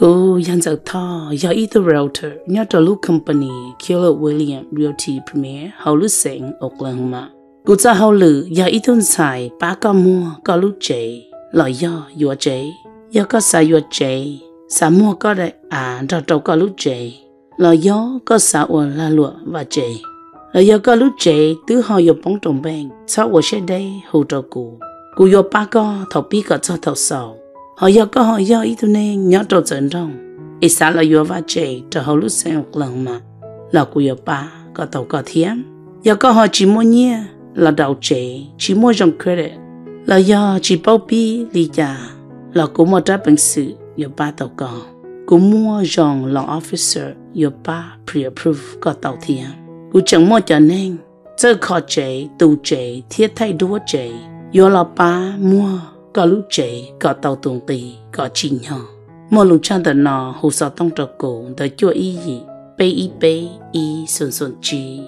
Go yanzo ta ya either router nya to company Keller William Realty Premier Howlu Sing Oklahoma. Go za howlu ya either sai ba ka mua ka lu che lo ya yo che ya ka sa yo che sa mua ka de a da to ka lu che lo ya ka sa wa la lu va che lo ya ka lu che tu ho yo pong tong bang sa wo she dai ho to ku ku yo ba ka thau pi ka cha thau sao họ yêu có họ yêu ít thôi nên nhớ trâu trận trong ít sáng là vừa va chè cho hậu lúc xem một lần mà là của yêu ba có tàu có thiếm yêu có họ chỉ mua nhia là đầu chè chỉ mua trong credit là giờ chỉ bao bi lý già là cũng mua trái bằng sự yêu ba tàu có cũng mua dòng là officer yêu ba pre-approve có tàu thiếm cũng chẳng mua cho nên mua có lúc chạy có tàu tuần tì có chi nhỏ một lúc chăn đợt nọ hồ sơ tông trọc cổ đã chua ý gì bê ý bê ý xuân xuân chi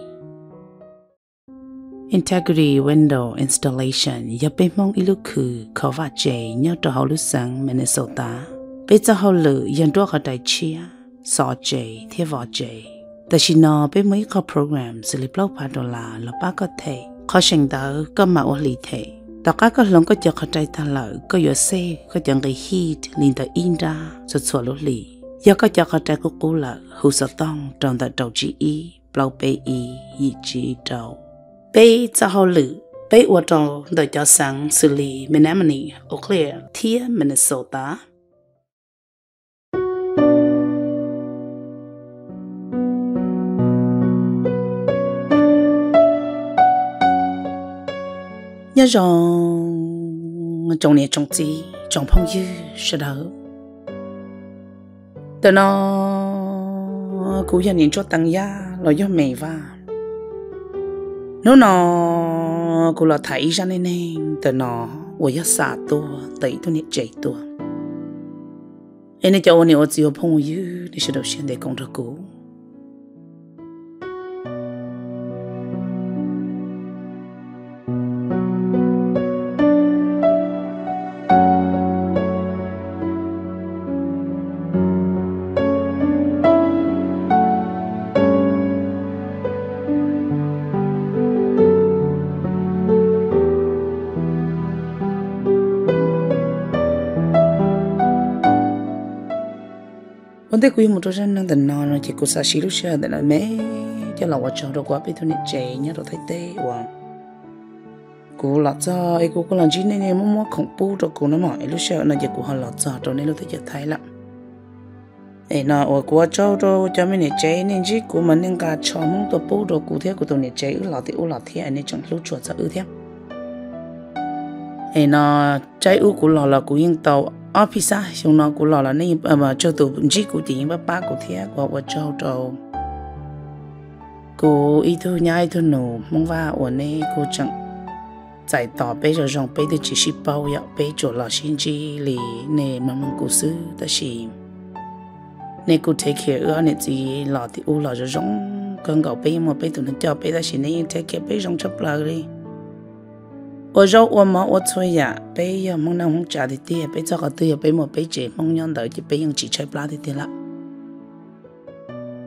Integrity Window Installation ya bên mong ilu khử khó vạ chế nhau trò hậu lúc sáng Minnesota. Bây giờ hậu lử dân đua khó đại chia, sọ chế, thiết vọ chế. Tại chỉ nó bên mấy khó program xử lý blog phá đô là là bác có thể, khó sành tớ có mà ô lý thể ta ka ka long có cha kha tai ta la có yo xe có chang cái heat lin ta in ra so so lo li ya ka cha kha tai ko ko la hu sa tong trong da dau ji i blau pe i chỉ đầu. dau pe cha ho lu ở wa dong cho sáng xử lý li menamani o clear tia minnesota nhớ trong này trong gì trong phong dư sẽ đỡ tớ nó cú gia nhìn cho tăng gia lo do mẹ và nó nó cú là thấy ra nên nên tớ nó ôi ya xả tua tẩy tua nhẹ chạy tua em này cho anh ấy ở dưới phong dư để sẽ đầu tiên công việc cũ không quý một chỗ dân đang tận nọ nó chỉ cố sa xí lúc xưa để nói mẹ cho là vợ chồng đâu quá biết thôi nè trẻ nhá rồi thấy tê quá. cố lọt cho ấy cố có làm gì nên em muốn mua khổng bu rồi cố nó mỏi lúc xưa nó chỉ cố họ lọt giờ cho nên lúc thấy chợt thấy lắm ấy nó ở cố cho rồi cho mình nè trẻ nên chỉ cố mình nên cả cho muốn tôi bu rồi cố thế của tôi nè trẻ ư lọt thì ư lọt thế anh ấy chẳng lúc chuột sợ ư thế ấy nó trái ư của lọ là của yên tàu ở phía xa chúng nó cũng lo là nên mà ờ, cho tụ chỉ của tiền ba ba của thế của của châu châu cô ít thu nhai thu nổ mong va ở nơi cô chẳng giải tỏ bây giờ rằng bây giờ chỉ ship bao giờ bây giờ là xin chi lì nè mà mong cô sư ta chỉ nè cô thấy kia ở nè chỉ lọ thì u lọ rồi giống con gạo bây mà bây tụi nó cho bây giờ chỉ nên thấy kia bây trong chấp là đi 我肉我冇我吹呀，俾呀蒙那紅炸的啲，俾做個啲呀，俾冇俾姐蒙樣到就俾用紙吹拉的啲啦。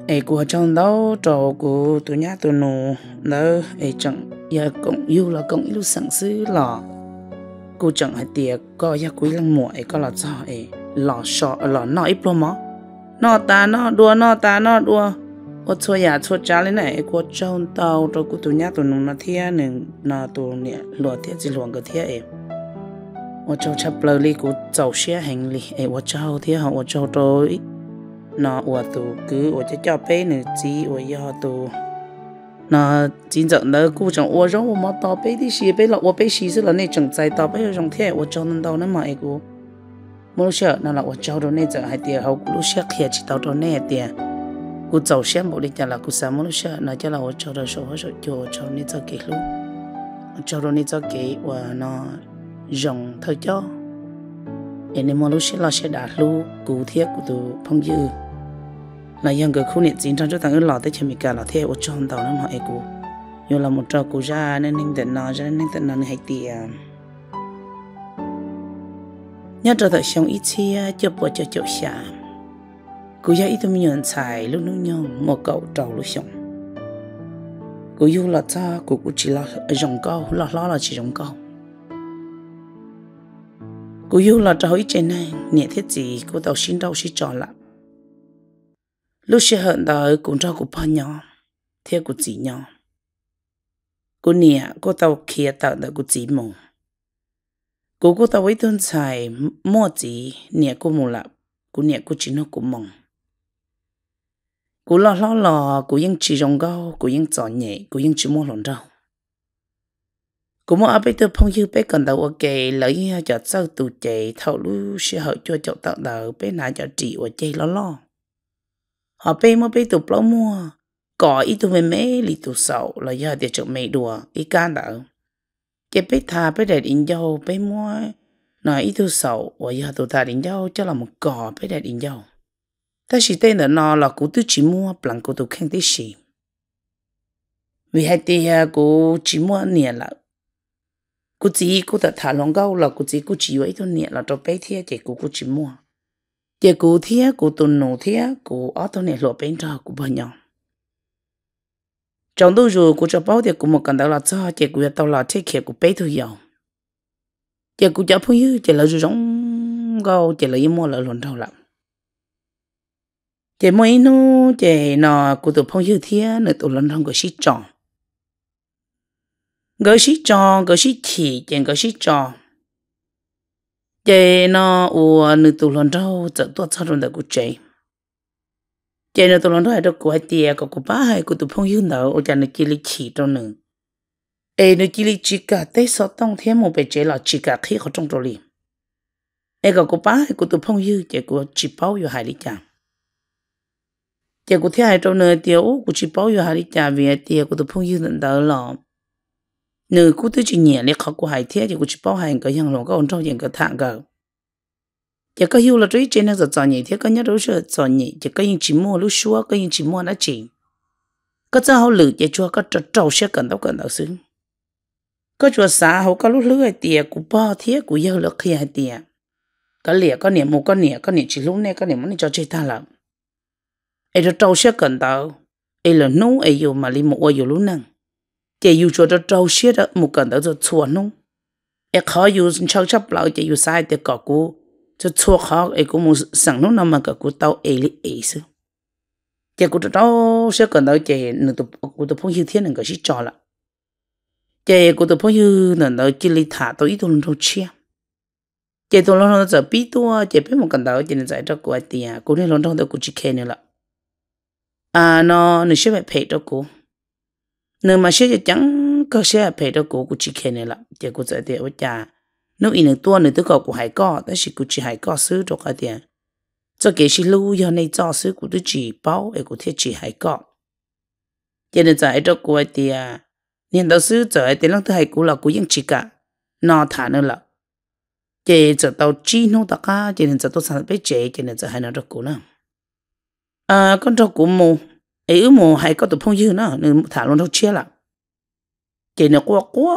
ai của trong đó trò của tụi nhá tụi nô nỡ ai chẳng giờ cũng yêu là cũng yêu sẵn sứ lò cô chẳng hay tiệc có ya quý lăng mùa ai có là cho ai lò sọ lò nó ít plô mó nó ta nọ đua nọ ta nọ đua ô chua nhà chua chá lên này cô trông tàu rồi cô tụ nhà tụ nung nó thia nên nó tụ nè lúa thia chỉ luồng cái thia em ô chua chắp lơ li cô chầu xe hành li em ô chua thia họ ô chua rồi nó ô tụ cứ ô chua bé nữa chỉ ô giờ tụ nó chính trận đó cô chẳng ô rồi ô mà tàu bé đi bé là ô bé xí rồi này chẳng chạy tàu bé rồi chẳng thia ô chua nên mà em cô mỗi lúc nó là ô chua rồi này giờ hai tiệt hậu lúc xe kia chỉ tàu rồi này tiệt cú cháu xe một đi chả là cú sáng muốn xe nó chả là ở chỗ đó số số chỗ chỗ này cho kỹ luôn chỗ đó này cho kỹ và nó dòng thơ cho nên mà lúc xe lo xe đạt lu cú thiết của tụ phong dư là dân cái khu này chính trong chỗ tăng ứng lọ tới chemi cả là thế ở trong tàu nó mà ấy cú nhưng là một trò cú ra nên nên tận nó ra nên tận nó hay tiệt à. nhớ trở tới sống ít chia chụp vào chụp chụp sáng cô ya ít mình nhận xài lúc nung nhon một cậu trầu lúc xong, cô yêu là cha cô cũng chỉ là dòng câu là lo là chỉ dòng câu cô yêu là trâu ít trên này nhẹ thiết gì cô tao xin đâu xin trò lại, lúc xe hận đời cũng cho cô bao nhỏ theo cô chỉ nhỏ cô nè cô tao kia tao đời cô chỉ mù cô cô tao ấy tuần xài mua chỉ nè cô mù lại cô nè cô chỉ nó cũng mong cú lo lo lo cú yên chỉ rong gao cú yên chọn nhẹ cú yên chỉ mua lon đâu. cú mua áp từ phong như bé còn đầu ok lấy à, cho sau tụ chạy thầu lu sẽ hậu cho cho tạo đầu bé nãy cho chị và chạy lo lo họ bé mua bé tụ bao mua có ít tụ mẹ mẹ lì tụ sầu là giờ để chụp mẹ đùa ít can đầu chị bé thà bé đẹp in dâu bé mua nói ít tụ sầu và giờ tụ thà in dâu cho là một cò bé đẹp in dâu ta chỉ tên là nó là cụ tôi chỉ mua bằng cụ tôi khen tới gì vì hai tì cụ chỉ mua nhẹ là cụ chỉ cụ ta thả lòng gâu là cụ chỉ cụ chỉ với thôi nhẹ là cho bé thiệt chỉ cụ cụ chỉ mua chỉ cụ thiệt cụ tuần nổ thiệt cụ ở thôi nhẹ lộ bên cho cụ bao nhiêu trong đó rồi cụ cho bao thì cụ một cần đó là cho chỉ cụ tao là thiết kế cụ bé thôi giàu chỉ cụ cho phụ nữ chỉ là rồi giống gâu chỉ là im mua là luận thâu lắm chị mới nu chị nó của tụi phong dư thế nữa tụi lần không có sĩ tròn có sĩ tròn có sĩ chỉ chị gỡ sĩ tròn chị nó ủa nữ tụi lần đâu chợ tuột sao rồi của chị chị nó tụi lần đâu đâu của hai tia của của ba hay của tụi phong dư nào ở nhà nó chỉ lý chỉ đâu nữa ê nó chỉ lý chỉ cả tết sáu tông thế một bề chị là chỉ cả khi họ trong rồi liền ê của của ba hay của tụi phong dư chị có chỉ bao nhiêu hai lý chàng chị cũng thấy hai trong nơi tiêu ú của chị bảo yêu hai đi về tiêu của tụi phong yêu tận đỡ lòng nữ cũng tới chị nhẹ lấy khó của hai thế chị chỉ bảo hai cái hàng lòng có ổn trong những cái thằng cả chỉ có hiểu là trí trên nó giờ chọn nhị thế có nhớ đối sự chọn nhị chỉ có những chỉ mua lúc xưa có những chỉ mua đã chỉ có cho hậu lử chỉ cho có trâu xe cần đâu cần đâu xứ có chùa xã hậu có lúc lưỡi tiề của bao thế yêu lực khi hai tiề có lìa có niệm một có niệm có chỉ lúc này có niệm muốn cho chơi ta lắm ai cho trâu xe cần tàu ai là nô ai yêu mà li một ai yêu luôn nè. chỉ yêu cho cho trâu xe đó một cần tàu cho chua nô. ai khó yêu chọc chọc lão chỉ yêu sai để cọ cú cho chuột khó ai cũng muốn sẵn nung nằm mà cọ cú tàu ai li ai sư chỉ cú trâu xe cần tàu chỉ nửa tụ cú tụ phong hiu thiên nửa cái gì cho là chỉ cú tụ phong hiu nửa tàu chỉ li thả tàu ít tụ tàu chia chỉ tụ lâu lâu giờ biết tua chỉ biết một cần tàu chỉ nên giải cho cô ấy tiền cô nên lâu lâu tàu cô chỉ khen nữa là à nó nó sẽ phải phải đâu cô nếu mà sẽ chẳng có sẽ phải đâu cô cũng chỉ khen này là để cô sẽ để với cha. nếu in được tua nữa tôi có cũng hay có đó là cô chỉ hay có sứ cho cái tiền cho cái sự lưu giờ này cho sứ của tôi chỉ bảo để có thể chỉ hay có cho nên giải đâu cô thì à nên đâu sứ giờ thì lăng tôi hay cũng là cô vẫn chỉ cả nó thả nữa là chỉ giờ tao chi nó tất cả cho nên giờ tôi sẵn biết chế cho nên giờ hay nó đâu cô nào à con trâu của mù ấy mù hay có tụ phong dư nó nên thả luôn đâu chia là chị nó quá quá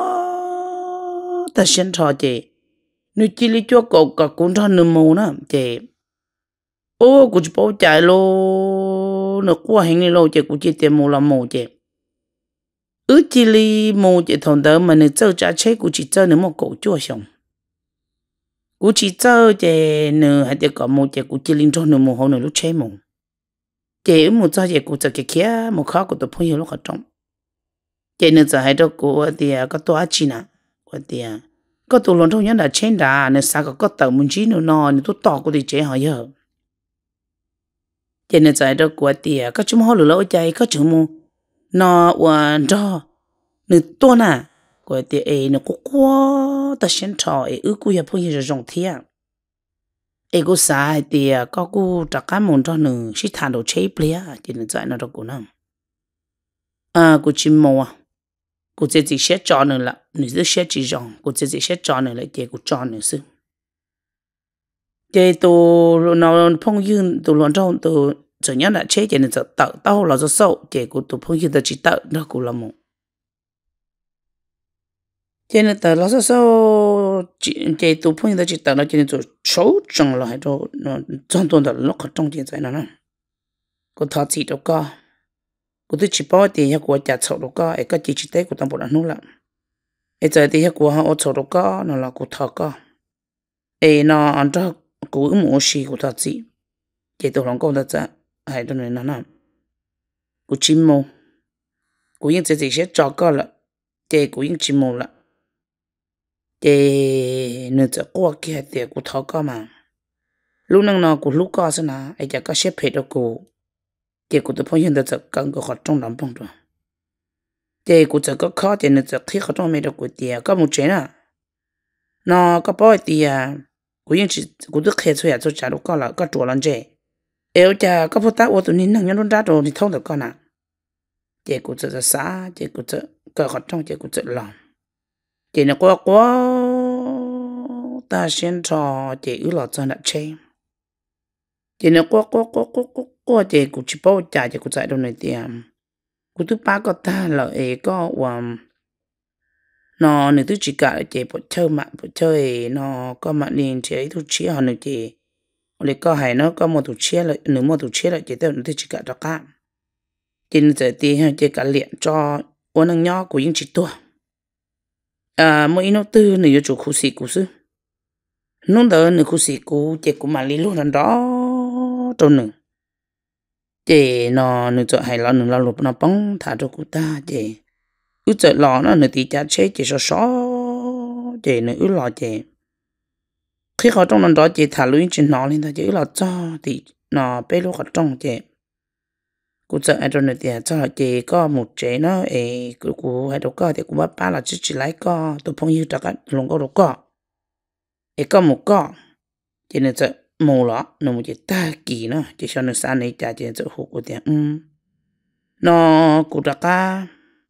ta xin thọ chị nếu chỉ lý cho cậu cả cũng cho nửa mù nữa, chị ô cũng chỉ bảo chạy lô nó quá hình như lô chị cũng chỉ tiền mù là mù chị ứ chỉ lý mù chị thằng đó mà nó chơi trả chế cũng chỉ chơi nữa một cậu chua xong cũng chỉ chơi chị nửa hay chị có mù chị cũng chỉ linh cho nửa mù hơn nửa lúc chế mù chế một cho chế cụ cho cái kia một khó của tôi phong hiểu lúc họ trong chế nữa giờ hai đó của thì có tôi chỉ nè của thì có tôi luôn trong nhớ là trên đà nên sao có có tàu muốn chỉ nữa nó nên tôi tỏ của thì chế họ giờ chế nữa giờ hai đó của thì có chúng họ lừa lỗi chạy có chúng mu nó hoàn cho nên tôi nè của thì ấy nó có quá ta xem trò ấy ước của hiệp phong hiểu rồi rộng ai cũng sai thì à, có cô trả cá mồm cho nữ chỉ thàn đồ chế plea chỉ nên dạy nó à, à. cho cô nằm à cô chim mua à cô chỉ chỉ xét cho nữa là nữ chỉ sẽ chỉ rằng cô chỉ chỉ xét cho nữa là thì cô cho nữa xứ thì tôi nó phong dương tôi luôn trong tôi chủ nhân đã chế chỉ nên tự tự tao là do sâu thì cô tôi phong dương tôi chỉ tự nó cũng là một cho nên tự là do sâu cho chị chị tụ phong đó chị ta nó chỉ nên cho xấu trong là hay cho nó trong tuần đó nó có trong chuyện này nó có thọ chị đâu có có tôi chỉ bảo tiền của chặt sầu đâu có ấy có chị chị tế của tao bộ là nô lắm ấy giờ tiền của họ sầu đâu có nó là của thọ có ấy nó anh ta của mua xì của thọ chị chị tụ phong công đó chứ hay cho nên nó nằm của chim mồ của những chị chị sẽ cho có là chị của những chim mồ là để nên cho qua kia thì cũng thấu cả mà lúc năng nó cũng lúc cơ xem nào ai chả có xếp hết đâu cô, để cũng tôi phong hiện được cho cần có khó trong lòng phong rồi để cũng cho có khó để nên cho khi khó trong mấy đâu cũng tiền có một chuyện à nó có bao tiền cũng yên chỉ cũng được khi xuất hiện cho trả lúc cả là có chỗ làm gì ai cha có phải tá ô tô nín năng nhân luôn ra rồi thì thâu được cơ nào để cũng là xã để cũng cho cái khó trong để cũng cho lòng chị nó quá quá ta xin cho chị ứ lọ cho nợ chê chị nó quá quá quá quá quá quá chị cũng chỉ bao trả chị cũng chạy đâu này tiền um, cô thứ ba có ta là ấy có um nó nếu thứ chỉ cả chị bộ chơi mạng bộ chơi nó có mạng liền chị ấy thứ chia họ nữa chị để có hay nó có một thứ chia lại nếu một thứ chia lại chị tôi thứ chỉ cả cho cả chị giờ thì chị cả liền cho uống năng nho của những chị tua à mỗi nó tư này chỗ khu sĩ cũ sư nó đỡ nửa khu sĩ cũ chỉ cũng mà lý luôn lần đó trâu nửa chỉ nó nửa chỗ hay lo nửa lo lụp nó bóng thả cho cụ ta chỉ cứ chỗ lo nó nửa tí cha chế chỉ so so chỉ nửa ứ lo chỉ khi họ trong lần đó chỉ thả lưới trên nó lên ta chỉ ứ lo cho thì nó bê lúc họ trong chỉ cụ sợ ai rồi thì cho họ chỉ có một chế nó ấy cụ cụ hay đâu có thì cụ bắt ba là chỉ chỉ lấy có tụ phong yêu tất cả luôn có đâu có ấy có một có cho này sợ mù lọ nó một chỉ ta kỳ nó chỉ cho nó xa này cha cho nên sợ hụt tiền um ừ. nó cụ tất cả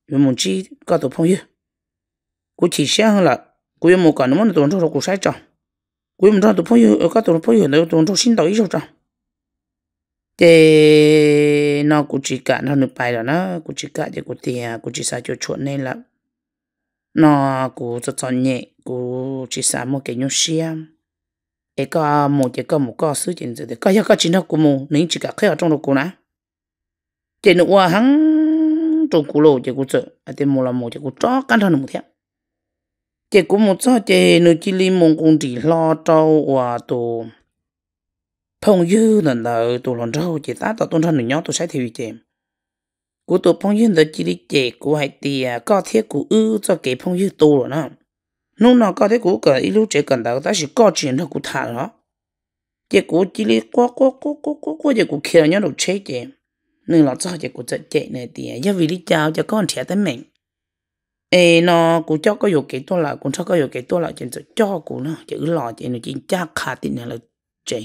vì muốn chỉ có tụ phong yêu cụ chỉ xem hơn là cụ yêu một cái nó muốn tụ phong yêu cụ sai chồng cụ yêu một tụ phong yêu có tụ phong yêu nó tụ phong xin đầu ý rồi thế nó cũng chỉ cả nó được bài đó nó cũng chỉ cả thì cũng tiền cũng chỉ sao cho chuẩn nên là nó cũng rất chọn nhẹ cũng chỉ sao một cái nhung xiêm ê có một chỉ có một có sự chuyện gì có có chỉ nó của một nếu chỉ cả khi ở trong đó của nó thì nữa hắn trong cũ lộ chỉ cũng sợ thì một là một chỉ cũng chó cắn thằng một thế chỉ cũng một số chỉ nếu chỉ li mong cũng chỉ lo trâu và tổ phong dư là nợ tụ lòn râu chỉ ta tao tôn thân được nhau tụ sẽ thì chém của tụ phong dư là chỉ đi chè của hai tia à, có thiết của ư cho kể phong dư tụ rồi nó lúc nào có thiết của cỡ ít lúc trẻ cần đầu ta chỉ có chuyện thôi của thả đó chỉ của chỉ đi quá quá quá quá quá quá chỉ của kia nhau được chế chém nên là cho chỉ của chạy chạy này tia à, do vì lý chào cho con trẻ tới mình ê nó cũng cho có dù kỹ tôi là cũng cho có dù kỹ tôi là chuyện cho của nó chữ lò chuyện này chuyện cha khá tin này là chuyện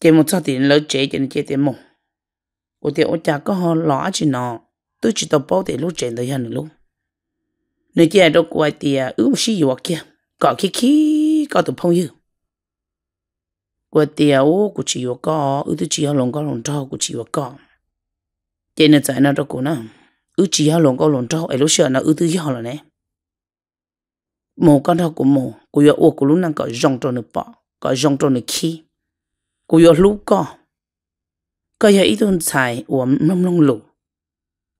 chỉ một sao tiền lỡ chế cho nên chế tiền mông của tiền ôi cha có họ lõ chỉ nó tôi chỉ tao bao tiền lúc chế tới hàng luôn nếu chế đâu quay tiền ứ một xí gì kia có khi khi có tụi phong như của tiền ô của chỉ có có ứ tôi chỉ họ lồng có lồng trâu của chỉ có có chế nên giải nó đâu của nó ứ chỉ họ lồng có lồng trâu ấy lúc xưa nó ứ tôi họ là nè mồ con thao của mồ của yêu ô của lúc năng có rong trâu nữa bỏ có rong trâu nữa khi กูยอลูกก็ก็ยังอีตุนชายอวมน้องลงหลู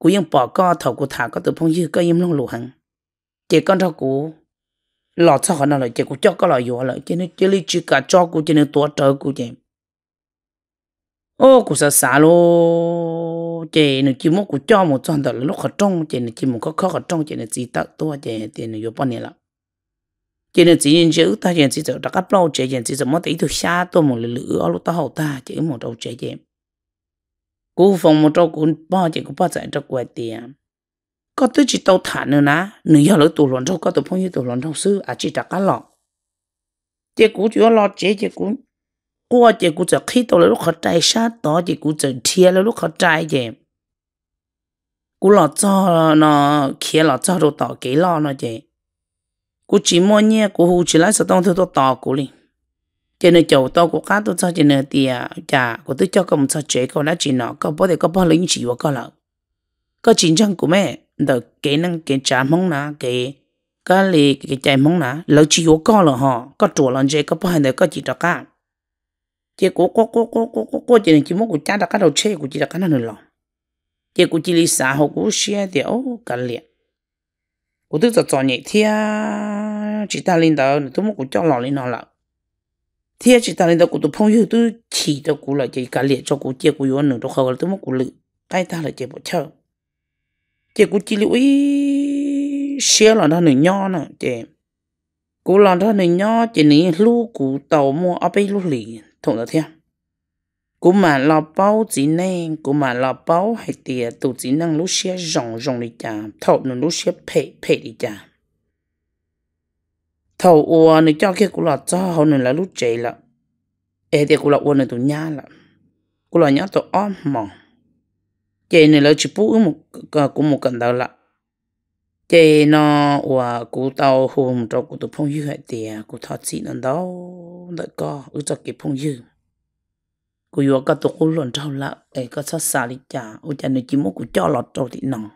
กูยังปอก็เถากูถาก็ตัวพงยื้อก็ยังลงหลูหังเจก้อนเถากูหลอดซะขนาดเลยเจกูจอกก็หลอดอยู่เลยเจนี่เจลี่จีกะจอกกูเจนี่ตัวเจอกูเจโอ้กูสาสาโลเจนี่จีมกูจอมกูจอนแต่ลูกขจงเจนี่จีมก็ข้อขจงเจนี่จีตักตัวเจเจนี่อยู่ป้อนนี่ละ chỉ nên chỉ nhìn chữ ta hiện chỉ giờ đã cấp lâu chế hiện chỉ giờ mất tí thực xa tôi một lửa ở lúc ta hậu ta chỉ một đầu chế hiện cú phòng một trâu cuốn ba chỉ cũng ba giải cho quẹt tiền có tới chỉ tàu thả nữa ná nửa giờ lỡ tù luận trâu có tụ phong như tù luận đâu sư à chỉ đặt cá lọ chỉ cú chỉ lo chế chỉ cú qua chỉ cú giờ khi tàu lúc khó trai xa đó chỉ cú giờ thiê lúc khó trai vậy cú lọ cho ờ, nó khi lọ cho đồ tỏ kỹ lo nó vậy cú chỉ mua nhẹ cú hú chỉ lái sao tông thứ tôi tỏ cú liền cho nên chầu tao của cá tôi cho cho nên thì à, chả của tôi cho công cho chế còn đã chỉ nó có bao thì có bao lính chỉ của con lợn có chính trang của mẹ được kỹ năng cái trả mong nà cái cái lì cái chạy mong nà lỡ chỉ của con là họ có chùa lần chế có bao thì có chỉ cho cá chỉ của cô cô cô cô cô cô chỉ nên chỉ muốn của cha đã cá đầu chế của chỉ đã cá nào nữa chỉ của chỉ lì xã hội của xe thì ô cả liền cụ tức giờ chọn nhẹ thia chỉ ta lên đó tôi muốn cụ cho lò lên nó là thia chỉ ta lên đó cụ tôi phong yêu tôi chỉ đó cụ là chỉ cả liệt cho cụ chia cụ yêu nữa tôi tôi muốn cụ lự cái ta là chỉ bộ chơi chỉ cụ chỉ lưu ý xe là nó nửa nho nữa chỉ cụ là nó nửa chỉ nỉ lu cụ tàu mua ở bên lu lì thủng là thia cú mà lo bao chỉ nên cú mà lo bao hay tiề tụ chỉ năng lúc xe rong rong đi cha, thầu nó lúc xe phe phe đi cha. thầu ua nó cho kia cú lo cho hậu nó là lúc chạy là ê thì cô lo ua nó tụ nhá là cô lo nhá tụ ôm mòn chạy này là chỉ bút một cũng một cần đầu là chạy nó ua cú tàu hôm cho cú tụ phong dư hay tiề cú thọ chỉ nó đó đợi co ư cho kịp phong dư cô vừa ka to ko lon thau la e ka sa sa li cha ô cha ne chỉ muốn cô cho lot to ti nong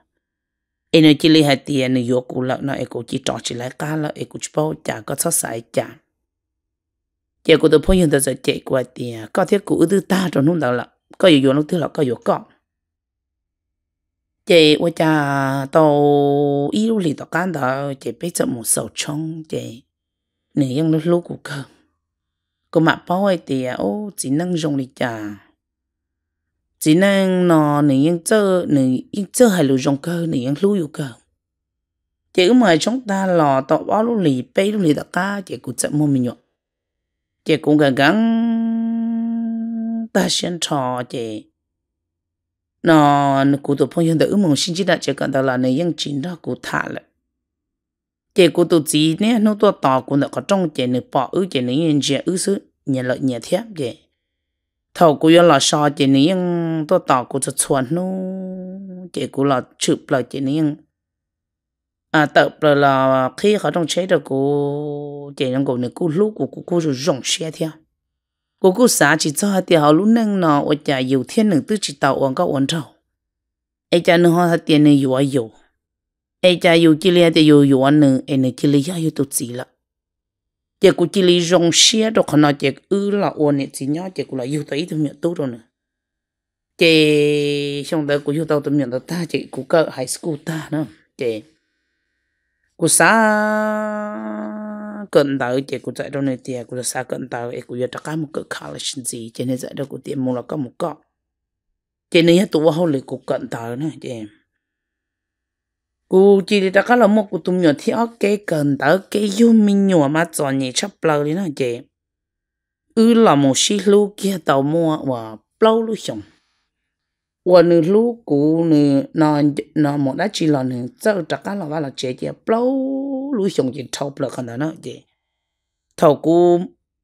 e ne chi li ha ti ne yo ku la na e chỉ chi to chi la ka la e ku chi po cha ka sa sa cha che ko to po yin da za che kwa ti ka the ku u ta to nu da la ka sầu chong, no ti la ka lú ka chị 我家到一路里头干到，这辈子没少冲的，那样的老骨头。cô mà bao ấy thì à, ô chỉ năng dùng lịch trả chỉ năng nó nửa yên chơi nửa yên chơi hay lù dùng cơ nửa yên lưu yêu cơ chỉ mà chúng ta lò tọt bao lúc lì bê lúc lì đặc ta chỉ cũng chậm mua mình nhọ chỉ cũng gần gắng ta xem trò chỉ nó cụ tụ phong nhân tự mong xin chỉ đặt chỉ cần đó là nửa yên chính đó cụ thả lại chế cô tu chỉ nè nó tua tò cô nó có trong chế nữ bỏ ư chế nữ yên chế ư sư nhà lợi nhà thiếp chế thầu cô yên là sao chế nữ yên tua tò cô cho chuẩn nó chế cô là chụp là chế nữ à tập là là khi họ trong chế được cô chế nữ cô nữ cô lúc của cô cô rồi rộng xe theo cô cô xã chỉ cho hai tiền họ lúc nâng nó ở nhà nhiều thiên nữ tư chỉ tàu uống có uống thầu ai cha nữ họ hai tiền nữ yêu ai ai cha yêu chỉ lia thì yêu yêu anh nữa ai nữa chỉ lia yêu tụt gì là chỉ cũng chỉ lia rong xia đó còn nói chỉ ư là ôn này chỉ nhớ chỉ cũng là yêu tới thì miệng tôi rồi nữa chỉ xong đó cũng yêu tao tụi miệng tao ta chỉ cũng cơ high school ta nữa chỉ cũng xa cận tới chỉ cũng dạy đâu này thì cũng là xa cận tới ai cũng yêu tất cả một cái college gì chỉ nên dạy đâu cũng tiền mua là có một cọ chỉ nên tụi họ lấy cũng cận tới nữa chị u chỉ để các là một cụ tụm thì ok cần tới cái yêu mình nhỏ mà chọn nhỉ chấp lâu đi nó chị ư là một xí lú kia tàu mua và lâu lú xong và nữ lú cụ nữ nó nó một đã chỉ là nữ cho tất cả là là chị chị lâu lú xong chỉ thâu lâu cần đó nó chị thâu cụ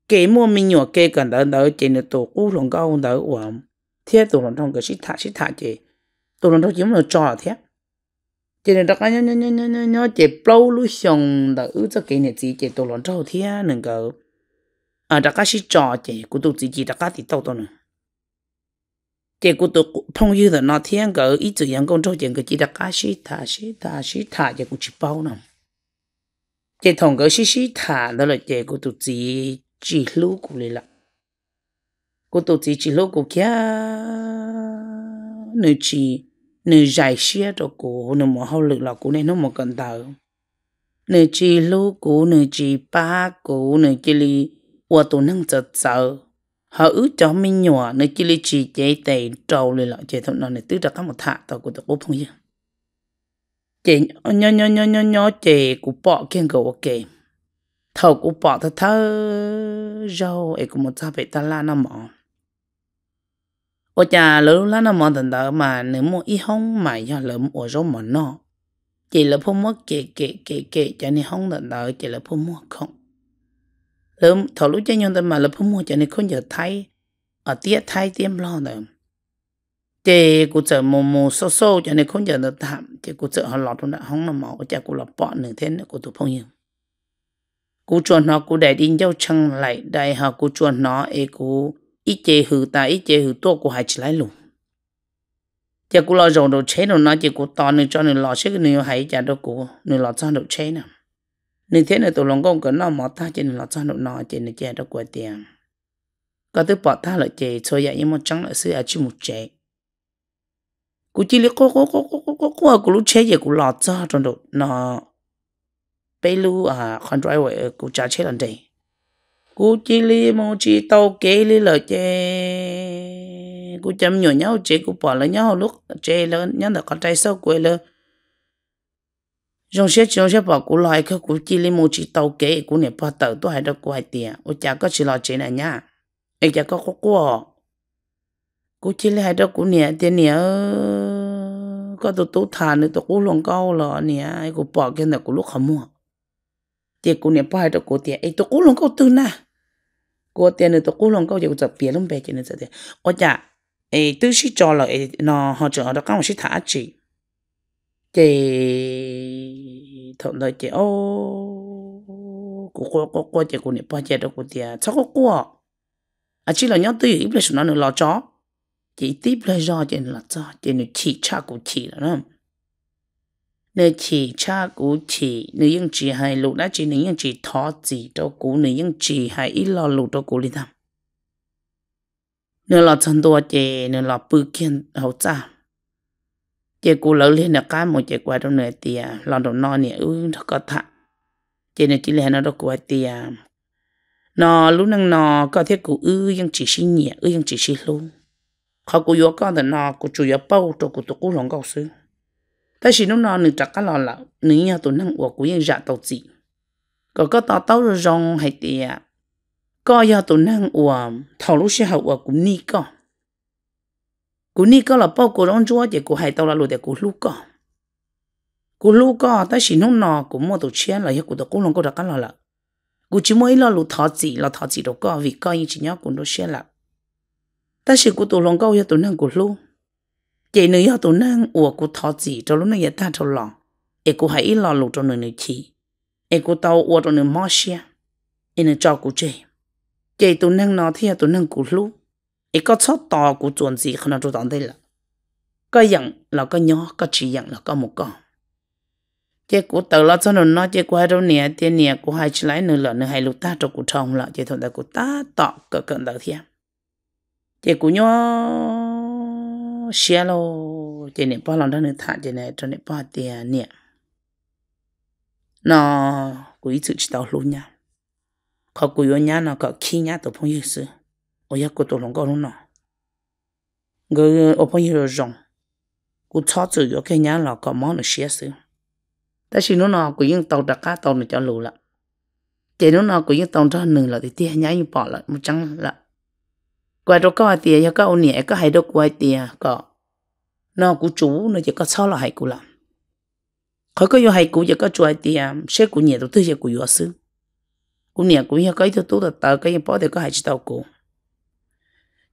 cái mua mình nhỏ cái cần tới tới chị nữ tổ cụ lòng cao tới và thiết tổ lòng trong cái xí thả xí thả chị tổ lòng trong chỉ muốn trò thiết chỉ nên đặt nhớ nhớ nhớ nhớ nhớ nhớ chỉ bao lúc xong đã ước cho cái này chỉ chỉ tổ lợn trâu thia nên cỡ à đặt cái gì trò chỉ của tôi chỉ chỉ đặt cái thì tao tao nè, chỉ của tôi phong yêu là nó thiên cỡ ít chữ nhân công trâu chỉ cái chỉ đặt cái gì thà gì thà gì thà chỉ của chỉ bao nè chỉ thằng cỡ chỉ chỉ thà đó là chỉ của tôi chỉ chỉ lúc của lì lạ của tôi chỉ chỉ lúc của kia nơi chỉ nơi giải xia cho cô nơi mà hậu lực là cô nên nó mà cần tờ nơi chỉ lú cô nơi chỉ ba cô nơi chỉ li qua tổ năng chật sợ họ ứ cho mình nhỏ nơi chỉ li chỉ chế tệ trâu lên lại chế thằng nào này tứ ra các một thạ tao của tao bố phong hiền chế nhỏ nhỏ nhỏ nhỏ nhỏ chế của bọ kiên cầu ok thầu của bọ thơ thơ rau ấy cũng một cha về ta la nó mỏ 我家老了那么等到嘛，你莫一哄嘛要老我说么呢？chỉ là phô mất kệ kệ kệ kệ cho nên không thằng đó chỉ là phô mất không lớn thọ lúc cho thằng mà là phô mất cho nên không giờ thấy ở tiếc thấy tiêm lo rồi chỉ cụ chợ mù mù sâu sâu cho nên không giờ nó thảm chỉ cụ chợ họ lọt trong đại hóng là mỏ cha cụ lọt bọn nữa thế nữa cụ tụ phong hiểm cụ chuồn nó cụ để đi nhau chăng lại đây họ cụ chuồn nó ấy cụ ít chế hư ta ít chế hư tua của hai chị lại luôn Chà cô lo rộn đồ chế đồ nói chỉ cô to nên cho nên lo xếp nên hay chả đồ cô nên lo cho đồ chế nè nên thế này tụi lòng công cần nó mỏ ta chỉ nên lo cho đồ nó chỉ nên chế đồ của tiền có thứ bỏ ta lại chế cho vậy nhưng mà chẳng lại xưa chỉ một chế Cú cô chỉ cố cố cố cố cố cố cố cô cố lúc chế vậy cố lo cho đồ nó bây lúc à con trai vậy cố trả chế lần đây cú chỉ li mô chỉ tàu kế li lợ chê cú chăm nhỏ nhau chê cú bỏ lỡ nhau lúc chê lỡ nhắn là con trai sâu quê lỡ trong xe trong xe bỏ cú loài cơ cú chỉ li mô chỉ tàu kế cú nè bỏ tàu tôi hai đó cú hay tiền ô chả có chỉ lo chê này nhá ấy chả có khó quá cú chỉ li hai đó cú nè tiền nè có tụ tụ thàn nữa tụ cú lòng câu lọ nè ấy cú bỏ cái này cú lúc không mua tiền cú nè bỏ hay đâu cú tiền ấy tụ cú lòng câu tư na cô tiền được tôi cũng lòng câu giờ giờ bia luôn về chỉ nữa giờ tiền ở nhà ấy tư sĩ cho là ấy nó họ cho đó các ông sĩ thả chỉ chỉ thằng đó chỉ ô cô cô cô cô chỉ cô này bao giờ đâu cô tiền sao cô cô à chỉ là nhớ tư ít là nó nữa lo cho, chỉ tiếp lời do chỉ là cho chỉ là chỉ cha cô chỉ là không nếu chỉ cha cũ chỉ nếu những chỉ hay lụ đã chỉ nếu những chỉ thọ chỉ cho cũ nếu những chỉ hay ít lo lụ cho cũ đi tham nếu là chân tua chị nếu là bự kiên hậu cha chị cũ lỡ lên là cá một chị quay trong nơi tiề lo đồ no nè ư nó có thạ chị nếu chỉ lên nó đâu quay tiề nó lúc năng nó có thiết cũ ư nhưng chỉ xin nhẹ ư nhưng chỉ xin luôn khó cũ yếu con thì nó cũ chủ yếu bao cho cũ tụ cũ lòng cầu xưa ta chỉ nó nó nửa trắc cá lò lợ nửa nhà tụi năng uổng cũng như dạ tàu chỉ có có tàu tàu rong hay tiệt có nhà tụi năng uổng thầu lúc sẽ hậu uổng cũng ní co, cũng ní co là bao cổ rong chúa chỉ của hay tàu là lùi để của lú co, của lú co, ta chỉ nó nó cũng mua tụi chia là hiệu của tụi cũng lòng có trắc lò lợ cũng chỉ mới là lùi thọ chỉ là thọ chỉ đâu có vì coi như chỉ nhớ cũng đâu chia là, ta chỉ của tụi lòng câu hiệu tụi năng của lú chị nữ yêu tụi nâng ủa cô thọ gì cho lúc nâng ta cho lò ê cô hãy lo lụt cho nữ nữ chị ê cô tao ủa cho nữ mò xia ê nữ cho cô chị chị tụi nâng nó thì tụi nâng cô lú ê có chó to cô chuẩn gì không nó cho tao đây là có nhận là có nhỏ có chỉ nhận là có một con chị cô tự lo cho nó nó chị cô hai đâu nè tiền nè cô hai chỉ lấy nữ là, nữ hai lụ ta cho cô chồng là, chị thằng ta cô ta tọ cỡ cỡ đầu thiệt chị cô nhỏ xia lo chỉ niệm bao lòng đang được thả chỉ này cho niệm bao tiền niệm nó quý sự chỉ tao luôn nha có quý ở nhà nó có khi nhà tao phong yêu sự ở nhà của tao lòng có luôn nó người ở phong yêu rồng cú cho sự ở cái nhà là có món nó xia sự ta chỉ nó nó quý những tàu đặc cá tàu nó cho lù lại chỉ nó nó quý những tàu cho nừng là thì tiền nhà như bỏ lại một trăng lại qua đó có tiền cho các ông nhẹ có hay đâu quay tiền có nó của chú nó chỉ có sao là hay của làm khỏi có yêu hay của chỉ có chuối tiền sẽ của nhẹ đầu tư sẽ của vô sư của nhẹ của nhà cái thứ tốt là tờ cái nhà bỏ thì có hay chỉ tàu của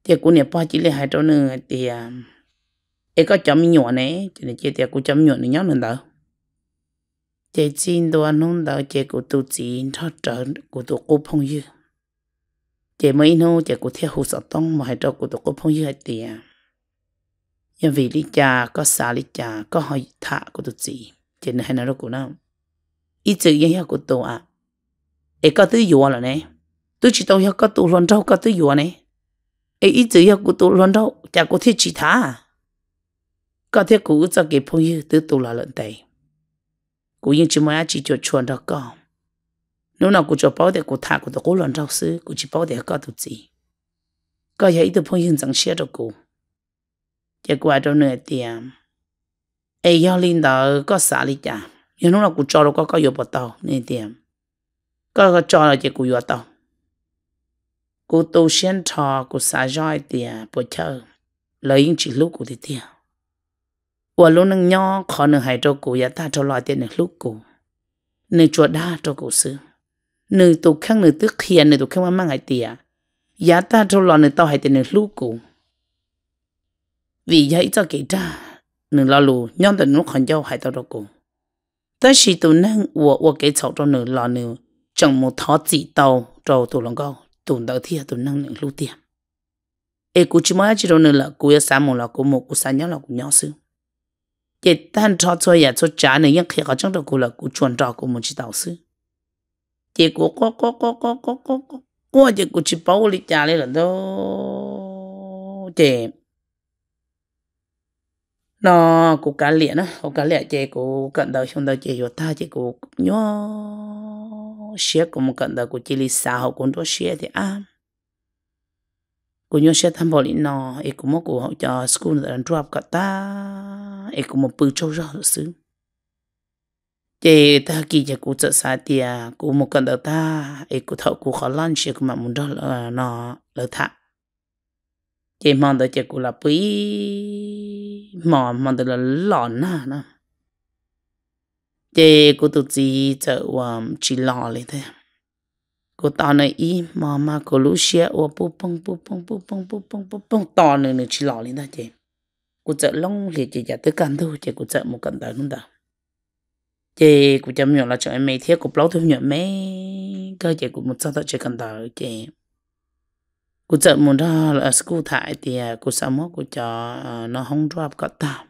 thì của nhẹ bỏ chỉ là hai trăm nữa thì Ai um, có chấm nhỏ này cho nên chỉ thì của chấm nhỏ này nhóc nữa đâu chỉ xin đồ ăn không đâu chỉ của tôi chỉ cho trợ của tôi cô phong như chị mới nô chị cũng theo hồ sơ tông mà hai trâu cụ tụ cô phong như hai tiền nhưng vì lý cha có xa lý cha có hỏi thả của tụ chị chị này hay nói của nó ít chữ yên hiệu của tụ à ấy có thứ dùa là nè tôi chỉ tao hiệu có tụ luôn đâu có thứ dùa nè ấy ít chữ hiệu của tụ luôn đâu chả có thiết chỉ thả có thiết cụ cho cái phong như tứ tụ là lợn tày cụ yên chỉ mới chỉ cho chuồn đó con nếu nào cô cho bảo đẻ, cô thả cô đó, cố làm rau sư cô chỉ bảo đẻ có tụ gì có giờ ít được phong hình trang xe cho cô chỉ qua đâu nữa tiền ai yêu linh đó có xả lý chả nhưng lúc nào cô cho đâu có có yêu bảo tao nên tiền có có cho là chỉ cô yêu tao cô tu xuyên trò cô xả roi tiền bảo chơi lấy những chỉ lúc cô thì tiền và lúc nâng nhỏ khó nâng hại cho cô ya ta cho loại tiền nâng lúc cô nên chùa đa cho cô xưa nửa tụ khăn nửa tức hiền nửa tụ khăn mà mang hải tìa giá ta trâu lò nửa tàu hải tìa nửa lũ cụ vì vậy cho kỹ ra nửa lò lù nhon tụ nửa khẩn dâu hải tàu đó cụ ta chỉ tụ năng ủa ủa cái chậu trong nửa lò nửa trong một thó chỉ tàu trâu tụ lòng gâu tụ đỡ thia năng nửa lũ tiền e cú chỉ mới chỉ đâu nửa là cú ya sáng một là cú một cú sáng nhau là nhau sư chỉ tan cho cho ya dạ cho trả nửa những khi có trong đầu cú là cú chuẩn trò cú một chỉ tàu sư 结果嗰嗰嗰嗰嗰嗰嗰嗰只古去包里家里人都这，那古家里呢，我家里这古感到想到这有他这古哟，学古么感到古这里啥好工作学的啊。cô nhớ sẽ tham bảo lĩnh nó, ấy cũng mất cô học cho school là drop cả ta, ấy cũng một bự trâu ra hợp xứ chị ta kỳ giờ cụ sợ xa tiệt cụ một cần đầu ta ấy cụ thợ cụ khó lăn sẽ cụ mà muốn đó là nó lỡ thạ chị mong đợi chị cụ là quý mong mong đợi là lòn nà nà chị cụ tự gì sợ um chỉ lò lên thế cụ tao này ý mà mà cụ lú xe ô bu bông bu bông bu bông bu bông bu bông to này này chỉ lò lên đó chị cụ sợ long liệt chị giờ tới cần thôi chị cụ sợ một cần đầu không đâu chị cũng chấm nhận là cho em mấy thiết của blog thu nhỏ mấy cơ chị cũng một sao tao chỉ cần tờ chị cũng chợ muốn đó là school thải thì à, cũng sao mất của cho ờ, nó không drop cả tao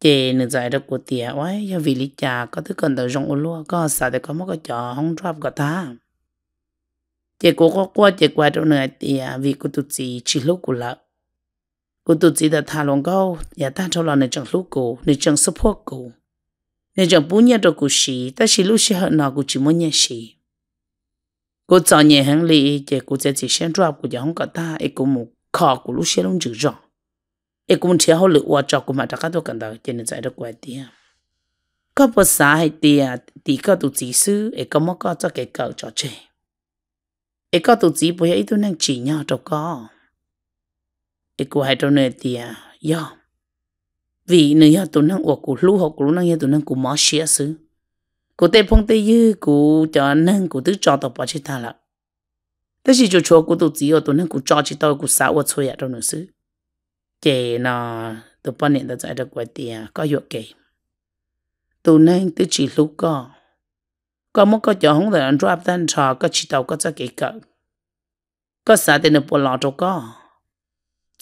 chị nữ giải được của tia ấy do vì lý trà có thứ cần tờ rộng luôn, có sao để có mất cái cho không drop cả tao chị cũng có qua chị qua đâu nữa thì à, vì cô tụt gì chỉ lúc của lợ cô tụt gì đã thả luôn câu và dạ ta cho là nơi chẳng lúc của nơi chẳng support của nên chẳng bún nhá đồ cụ xí, ta chỉ lúc xí hợp nào cũng chỉ muốn nhá xí. Cô cho nhẹ hắn lì, chè cô e sẽ chỉ xem drop của giống cả ta, ấy cũng một khó của lúc xí luôn dữ dọn. Ấy cũng thiếu hậu lực qua của mà đã cắt tôi cần đó, cho nên giải được quẹt tiền. Có bao xa hay tiền, đi có tụ chỉ số, ấy có mất có cho cái cậu cho chơi, Ấy có tụ chỉ bố ấy tôi năng chỉ nhau cho có. Ấy e cô hay trong nơi tiền, yeah vì nếu nhà tụi năng uổng của lũ học cụ năng nhà tụi năng cụ mỏ xía xứ cụ tây phong tây dư cụ cho năng cụ tứ cho tàu bỏ chết ta lận thế chỉ cho chúa cụ tụ chỉ ở tụi năng cụ cho chỉ tàu cụ xã uất xuôi ở đâu nữa xứ kể nó tụi bọn này đã giải được quái tiền à, có hiệu kể tụi năng tứ chỉ lú co có một cái chỗ không thể ăn drop tan trò có chỉ tàu có cho kỹ cỡ có xã tiền được bỏ lọ cho co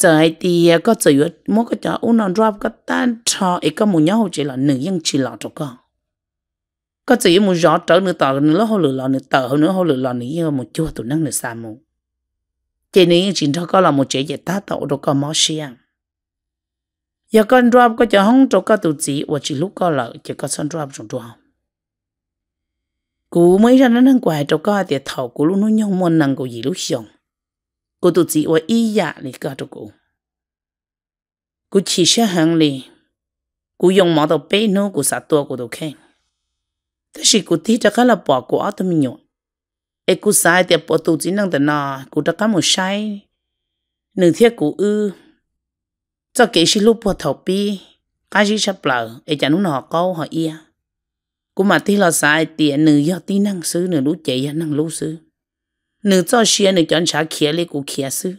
trời thì à, có trời ướt mỗi cái chợ uống non drop có tan cho ấy có một nhau chỉ là nữ nhân chỉ là cho con có trời một gió trở nữa tờ nữa hồ lửa lò nữa tờ hơn nữa hô lửa lò nữa một chua tụi năng nữa xa mù chỉ nữ nhân chỉ cho con là một chế dạy ta tổ đồ con mó xiang giờ con drop có chợ hông cho con tụi chỉ và chỉ lúc con lợ chỉ có son drop trong drop cú mấy ra nó năng quài cho con thì thầu cú lúc nó nhông môn năng cú gì lúc xong cô tụ chỉ với ý dạ lì cả cho cô cô chỉ sẽ hàng lì cô dùng mỏ đầu bê nô cô sát tua cô đâu khen thế thì cô tí chắc là bỏ cô ở tụi mình nhộn ê cô sai thì bỏ tụ chỉ năng tận nọ cô chắc một sai nửa thiết cô ư cho kể sĩ lúc bỏ thầu bê cái gì sắp lỡ ai chả nó họ câu họ ia cô mà tí là sai tiền nửa giờ tí năng sư nửa lũ chạy năng lũ sư nếu cho xe nếu chọn trả kia thì cụ kia sư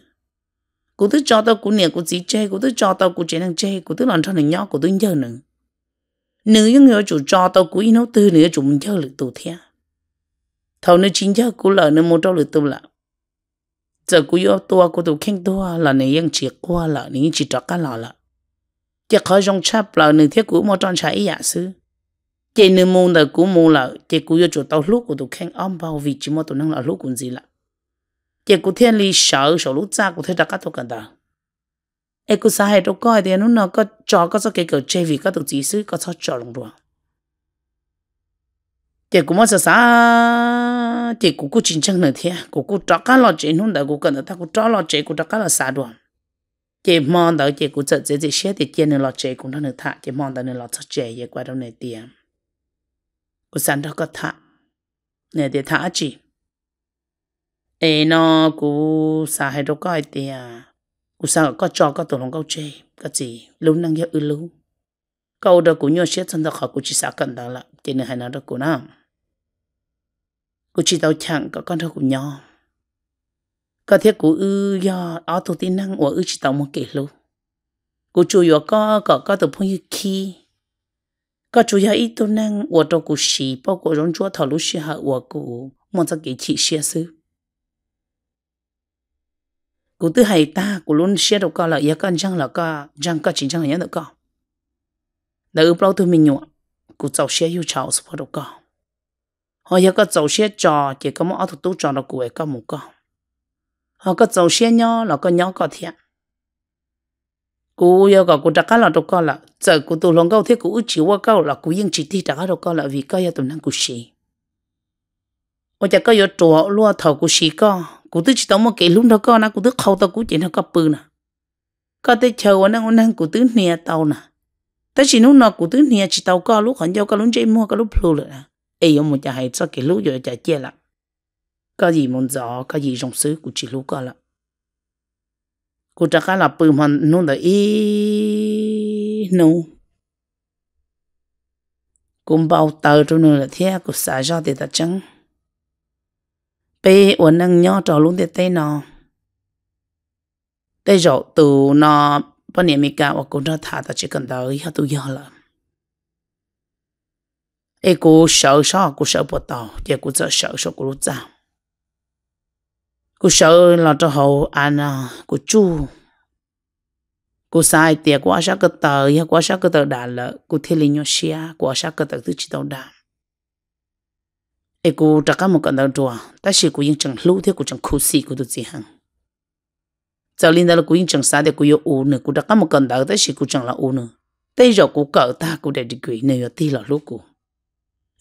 cô tôi cho tao cụ nè cô gì chơi cô tôi cho tao cụ chơi năng chơi cô tôi làm cho nàng nhỏ cô tôi nhớ nữ nếu những người chủ cho tao cụ in nấu tư nữ chủ mình chơi được tù thea thầu nữ chính chơi cụ lỡ nữ mua trâu được tù lạ giờ cụ yêu tua cô tù khen tua là này vẫn chỉ qua là này chỉ trọ cá lọ lạ chỉ khó trong chấp là nữ thiết cụ mua tròn trái giả sư chỉ nữ mua là cụ mua là chỉ cô yêu chủ tao lúc cô tù khen ông bao vì chỉ mua tụ năng là lúc cũng gì lạ chỉ cụ thiên lý sợ sợ lúc cha cụ thế đã cắt thuộc cả đó ai cụ xã hệ đâu coi thì nó nó có cho có số cái cửa chơi vì có tổ chỉ sư có cho cho lòng rồi chỉ cụ mới sợ xã chỉ cụ cụ chính chân nữa thế cụ cụ cho cả lo chuyện hôm đó cụ cần ta cụ cho lo chuyện cụ cho cả lo xã rồi chỉ mong đợi chỉ cụ sợ dễ dễ xé thì chỉ nữa lo chuyện cũng nó được thà chỉ mong đợi nữa lo cho chuyện về qua đâu này tiền cụ sản đó có thà này để thà chỉ ê nó cú xả hay đâu có ai tiền à cú xả có cho có tổ lòng câu chê có gì lúc năng nhớ ư lúc câu đó cú nhớ chết thân đó khỏi cú chỉ xả cần đó là tiền này hay nó đó cú nào cú chỉ tao chẳng có con thơ cú nhỏ có thiết cú ư do áo tổ tin năng của ư chỉ tao một kể luôn cú chủ yếu có có có tổ phong như khi có chủ yếu ít tổ năng của tổ cú xì bao gồm rong chúa thảo lúc xì hạ của cú muốn cho kỹ chỉ xia sư cụ tư hay ta cụ luôn xia đâu có là yêu con răng là có răng có chính răng là nhớ được có đã ướp lâu tôi mình nhọ cụ cháu xia yêu cháu sắp đâu có họ yêu có cháu xia trò chỉ có một áo tu cho là cụ ấy có một con họ có cháu xia nhau là có nhau có thiệt, cú yêu cầu cú đặt cá là đâu có là giờ cú tu lòng câu thế cú chịu qua câu là cú yên chỉ thi đặt cá đâu có là vì cái yêu tụi năng cú xì, ôi chả có yêu trò lúa cú xì co cụ tư chỉ tao một cái lúc đó con na cụ tư khâu tao cụ chỉ nó có bự nè có tới chờ anh anh anh cụ tư nè tao nè ta chỉ lúc nào cụ tư nè chỉ tao có lúc hẳn giao có lúc chơi mua có lúc plu rồi nè ấy ông một chả hay cho cái lúc rồi chả chia lắm có gì muốn rõ có gì trong xứ cụ chỉ lúc có lắm cụ trả cái là bự mà nó là ý nó cũng bao tờ trong nó là thế cụ xả ra thì ta chẳng bé ở nâng nhỏ trò luôn để tê nào, tê rồi từ nó bao nhiêu mình cả và cũng cho thả ta chỉ cần đợi họ tự giờ là ai cũng sợ sợ cũng sợ bất tàu giờ cũng sợ sợ sợ cũng lúc nào cô sợ là cho hậu ăn à cô chú cô sai tiệc quá sắc cái tờ quá sắc cái tờ đà lợ cô thiền linh nhau xia quá sắc cái tờ thứ chỉ đâu đà ai cô trả cả một cái đầu trò ta chỉ cô yên chẳng lưu thế cô chẳng khổ sĩ cô tự gì hàng sau linh đó là cô yên chẳng xa để cô yêu u nữa cô trả cả một cái đầu ta chỉ cô chẳng là u nữa tay giờ cô cởi ta cô để đi quỷ này ti là lúc cô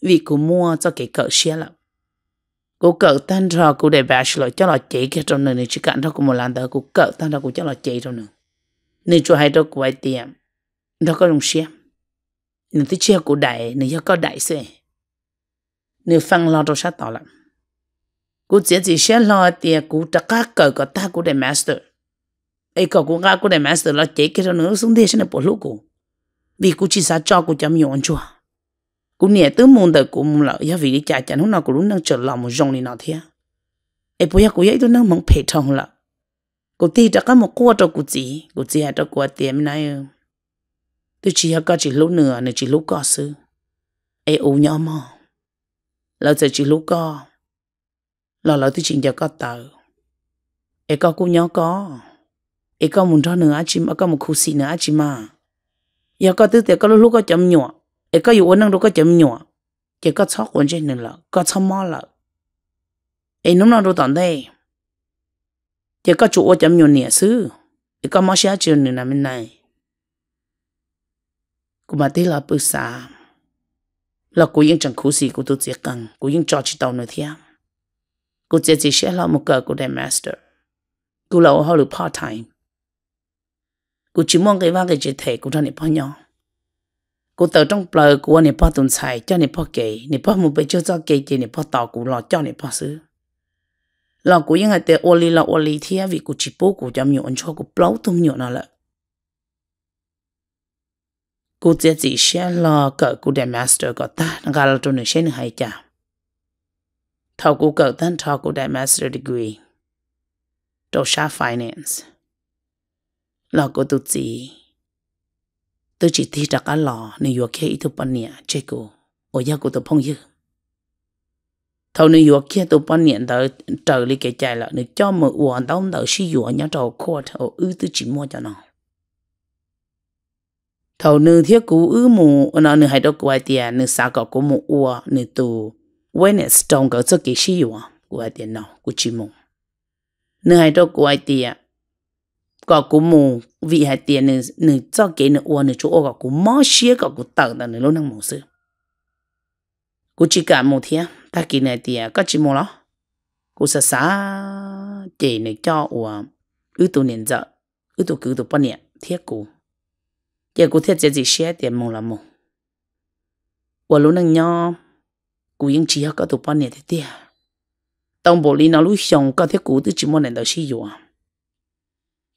vì cô mua cho cái cởi xe là cô cởi tan ra cô để bà xin lỗi cho là chị cái trong này chỉ cần thôi cô một lần đó cô cởi tan ra cô cho là chị trong này nên cho hai đó cô ấy tiệm đó có đồng xe nên thứ chia cô đại nên do có đại xe nếu phăng lo đồ sát tỏ lắm cú chỉ chỉ sẽ lo tiền cú trả các cờ của ta cú để master ấy cờ cú ngã cú để master lo chế cái đó nữa xuống thế sẽ là bỏ lũ cú vì cú chỉ sao cho cú chấm nhiều ăn chua cú nhẹ tứ môn đời cú mông lợ do vì đi chạy chạy lúc nào cú lúc đang chờ lòng một dòng này nọ thế ấy bây giờ cú ấy tôi đang mong phải thông lợ cú thì trả các một cua cho cú chỉ cú chỉ hay cho cua tiền này tôi chỉ hay có chỉ lúc nữa nữa chỉ lúc có sự ấy u nhau mò Lỡ sẽ chỉ lúc có, Lỡ lỡ tôi chuyện giờ có tờ Ê có cũng nhớ có Ê có muốn cho nữa chứ mà có một khu xì nữa chứ mà Giờ có tư tế có lúc có chấm nhọ Ê có dù uống lúc có chấm nhọ Chỉ có chó quần trên nữa lỡ Có chó mò lỡ Ê lúc nào đồ tỏng đây Chỉ có chủ ô chấm nhọ nẻ sư Ê có mò xe trường nữa nằm bên này Cũng mà tí là bức xà là cô yên chẳng khú gì cô tu chỉ cần cô yên cho chị tàu nữa thì em cô chỉ chỉ sẽ là một cờ của đại master cô là ở học part time cô chỉ mong cái vang cái chế thể của thằng này bao nhỏ cô tờ trong bờ của này bao tuần xài cho này bao kề này bao một bề cho cho kề thì này bao tàu của lò cho này bao xứ lò của yên ngày tết ô li là ô li thì vì cô chỉ bố của chăm nhiều ăn cho cô bao tôm nhiều nào lợ cô chỉ chỉ xem lo cỡ cô đại master có ta gà là trong nửa sẽ nửa hai cha thầu cô cỡ tan thầu cô đại master degree đầu sa finance lo cô tu chỉ tôi chỉ thi ra cả lò nên vừa khi tôi bán nhà chơi cô ở nhà cô tôi phong dư thầu nên vừa khi tôi bán nhà tới trời đi cái chạy là nên cho mượn uổng đóng đỡ sử dụng nhà trò court ở ư tôi chỉ mua cho nó thầu nữ thiết cú ư mù nó nữ hai đốc quay tiền nữ xa cọ của mù ua nữ tù quên nè stone cỡ cho kỳ sĩ ua quay tiền nó của chị mù nữ hai đốc quay tiền cọ của mù vì hai tiền nữ nữ cho kỳ nữ ua nữ chỗ ua cọ của mỏ xía cọ của tờ tờ nữ lúc năng mù sư của chỉ cả mù thiếc, ta kỳ này tiền có chị mù đó của xa xa chị nữ cho ua ư tù niệm dợ ư tù cứ tù bao niệm thiết cú giờ cụ thiết gì xe tiền mồ là mồ, và lúc nãy nhau cụ yên chỉ có tụ bao nhiêu thế tiền tông bộ lý nó lúc xong có thiết cụ tự chỉ muốn nên đầu xí dụng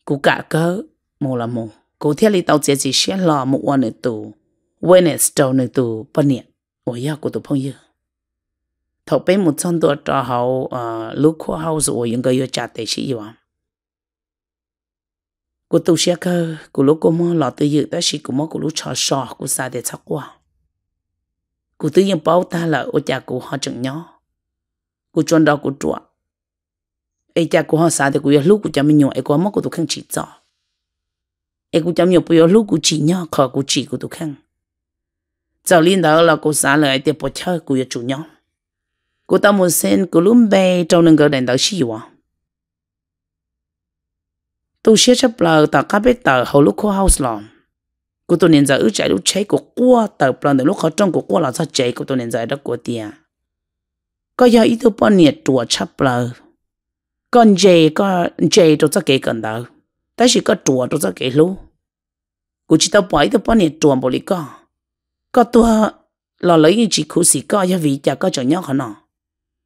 cụ cả cơ mồ là mồ, cụ thiết lý tàu gì gì xe lò một quan nữa tụ quên nè trâu nữa tụ bao nhiêu ôi ya cụ tụ phong yêu thầu bé một trăm tuổi trò hậu ờ, lúc khoa hậu rồi những người yêu trả tiền xí dụng cô tu sĩ cơ cô lúc cô mò lọ tự dự đó sĩ cô mò cô lúc trò sò cô xa để chắc qua cô tự nhiên bảo ta là ô cha cô họ chừng nhỏ cô chọn đó cô trọ ai cha cô họ xa thì cô yêu lúc cô cha mình nhổ ai cô mò cô tu khăn chỉ rõ ai cô cha mình bây giờ lúc cô chỉ nhỏ khờ cô chỉ cô tu khăn sau liên đó là cô xa lời để bỏ chơi cô yêu chủ nhỏ cô ta muốn xem cô lúc bé trong nâng gỡ đèn đó sĩ hoa tôi sẽ chấp lờ tờ cá biết tờ hầu lúc khó house lòng cô tôi nên giờ ước chạy lúc cháy của cua tờ plan từ lúc khó trong của cua là sao chạy của tôi nên giờ đó của tiền có giờ ít tôi bọn nhiệt chùa chấp lờ còn dê có dê tôi sẽ kể gần đâu tại chỉ có chùa tôi sẽ kể luôn cô chỉ tao bỏ ít tôi bọn nhiệt chùa bồi đi có có tôi là lấy chỉ khu sĩ có cho vì chả có chỗ nhau khả năng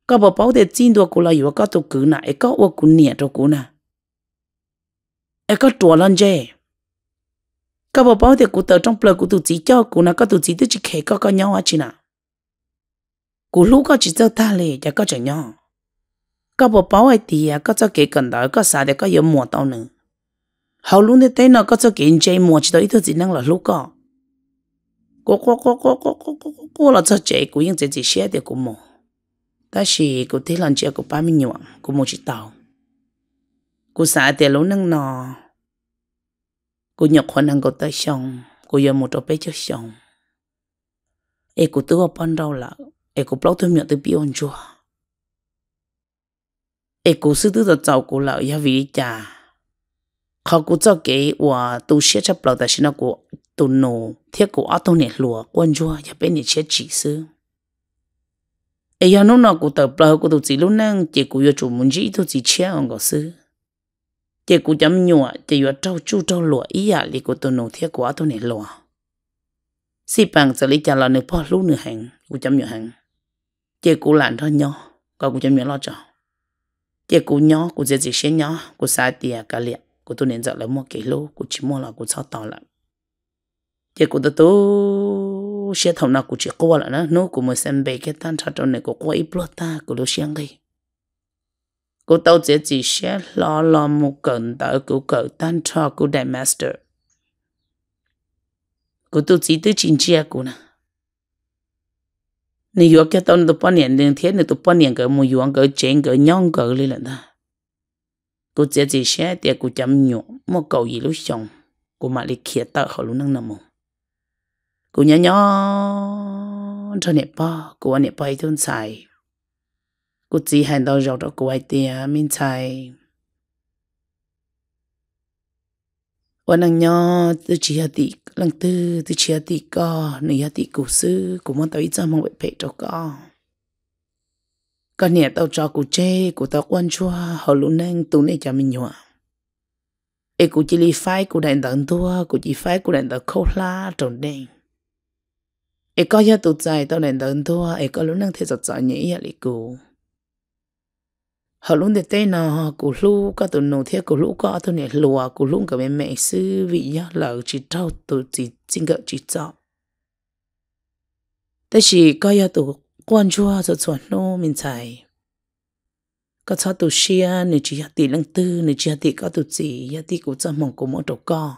có bảo bảo để xin đồ cô là yếu có tôi cứ nãy có ô cô nhiệt cho cô nào e có trùa lên dê các bà bảo thì cụ tờ trong bờ cụ tụ chỉ cho cụ nào có tụ chỉ tới chỉ khề có con nhau à chị nào cụ lúc có chỉ cho ta lì và có chẳng nhau các bà bảo ai thì à, có cho kể cần đó có sao để có yếu mùa tao nữa hầu luôn thế thế nó có cho kể dê mùa chỉ tới thứ gì năng là lúc có cô cô cô cô cô cô cô cô là cho trẻ của những gì chỉ xe để của mùa ta chỉ cụ thế làm chuyện ba mươi nhiều à, của mùa chỉ tàu Cô xả tiền lâu năng nò. Cô nhọc khả năng cô tới xong. Cô giờ một trò bé cho xong. Ê cô tự vào ban đầu là Ê cô bảo tôi miệng tôi bị ổn chua. Ê cô sư tư tật cháu cô là Yà vì chà. Khó cô cho kế Và tu sẽ chấp bảo tại xin nó cô tu nô, Thế cô áo tôi nẻ lùa Quân chua Yà bên nẻ chết chỉ sư. Ê yà nó nọ cô tờ bảo cô tôi chỉ lúc năng Chỉ cô yà chủ muốn chỉ tôi chỉ chết ông có sư chị cũng chấm nhụa chị vừa trâu chu trâu lụa ý à lì cô tôi nổ thiệt quá tôi này lụa si bằng xử lý trả lời nửa po lú nửa hàng cũng chấm nhụa hàng chị cũng làm thôi nhó có cũng chấm nhụa lo cho chị cũng nhó cũng dễ gì xé nhó cũng sai tiền cả liệt của tôi nên dạo lại mua cái lô của chỉ mua là của sao tỏ lại chị cũng tôi tôi xé thầu nào của chỉ qua là đó nó cũng mới xem bề cái tan trà trộn này của quay ít ta của lô xiang đây cô tao chỉ chỉ sẽ lo lo một cần đỡ cô cỡ tan cho cô đại master cô tôi chỉ tới chính chia cô nè nếu yếu cái tao tụi bao nhiêu đường thiết nếu tụi bao nhiêu cái mua yuan cái chén cái nhon cái lên là ta cô chỉ chỉ sẽ để cô chăm nhổ một cầu gì lúc xong cô mà đi kia tao họ luôn năng nằm mông cô nhớ nhớ cho nè ba cô anh nè ba ấy thôn xài กูจีหันดอกจอกดอกกวยเตียมินชัยวันนั้นย่อตุจีฮัติลังตือตุจีฮัติก็หนึ่งฮัติกูซื้อกูมันตัวอีจ้ามองไปเพ่จอกก็ก็เนี่ยตัวจอกูเจกูตัวอ้วนชัวเขาลุ้นนั่งตัวเนี่ยจะมินยัวเอกูจีรีไฟกูได้ดังตัวกูจีไฟกูได้ดังโคลาจนเด้ง ấy có gia tụ chạy tao nên đơn thua ấy có lúc năng thế giọt giọt nhỉ là lý cũ họ luôn để tên nó cụ lũ có tụi nó thiết cụ lũ có tụi này lùa cụ lũ cả bên mẹ sư vị nhá là chỉ trâu tụi chỉ xin gỡ chỉ chọn thế thì coi ya tụi quan chua cho chuẩn nô mình xài có cho tụi xia nếu chỉ hạt tỷ lăng tư nếu chỉ hạt tỷ có tụi gì hạt tỷ cũng cho mong của mỗi đầu co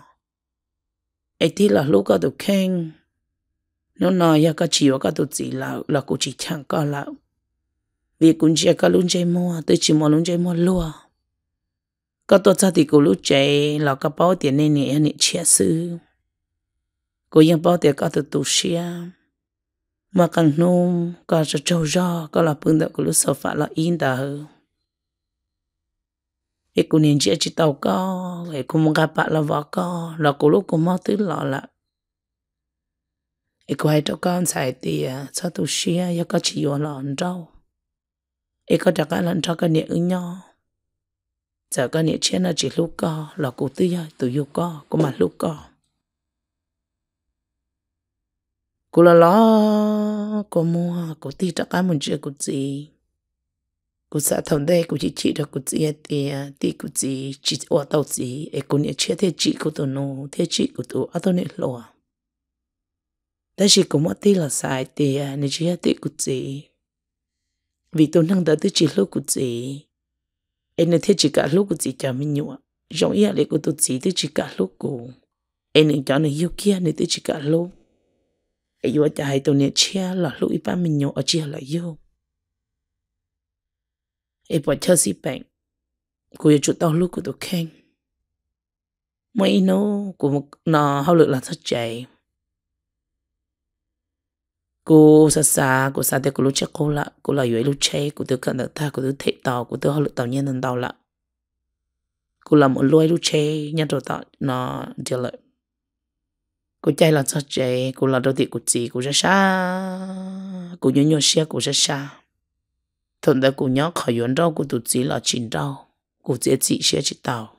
ấy thì là lũ có tụi khen nó nói ya có chỉ có tụi gì là là cụ chỉ chẳng có là vì cũng chỉ có lúc chơi mua tôi chỉ mua lúc chơi mua lúa có tôi cho thì cũng lúc chơi là có bao tiền nên nhẹ nhẹ chia sư cũng ยัง bao tiền có từ tù xia mà càng nôm có cho trâu ra có là phương đạo của lúc sợ phải là yên đờ cái cũng nên chia chỉ tàu có cái cũng muốn gặp bạn là vợ có là cũng lúc cũng mau thứ lọ là cái quay cho con xài tiền cho tù xia có chỉ vô lọ trâu ấy có đặc cái lần cho cái niệm ứng nhau giờ cái niệm chết là chỉ lúc co là cụ tư rồi tự yêu co cũng mà lúc co cụ là lo cụ mua cụ ti đặc cái một chưa cụ gì cụ xã thông đây cụ chỉ chỉ được cụ gì thì thì cụ gì chỉ ở tàu gì ấy cụ niệm chết thế chị của tụ nô thế chị của tụ ở đâu nhẹ lo đó chỉ cụ mất ti là sai thì nhẹ chiến thế cụ gì vì tôi năng đỡ tôi chỉ lúc của chị em nên thấy chỉ cả lúc của chị chả mình nhụa giống ý lại của tôi chỉ tôi chỉ cả lúc của em nên cho nên yêu kia nên tôi chỉ cả lúc em yêu chả hay tôi nên chia là lúc ý ba mình nhụa ở chia là yêu em bỏ chơi gì bệnh cô yêu chút tao lúc của tôi khen mấy nó của nó hao lực là thật chạy cô sa sa cô sa te cô lúc chết cô lạ cô là dưới lúc chết cô tự cận được ta cô tự thị tàu cô tự họ lực tàu nhân thần tàu lạ cô là một lối lúc chết nhân rồi tàu nó điều lợi cô chạy là sao chạy cô là đầu tiên cô chỉ cô sa sa cô nhớ nhớ xe cô sa sa thằng đó cô nhớ khỏi yến đâu cô tự chỉ là chín đâu cô chỉ chỉ xe chỉ tàu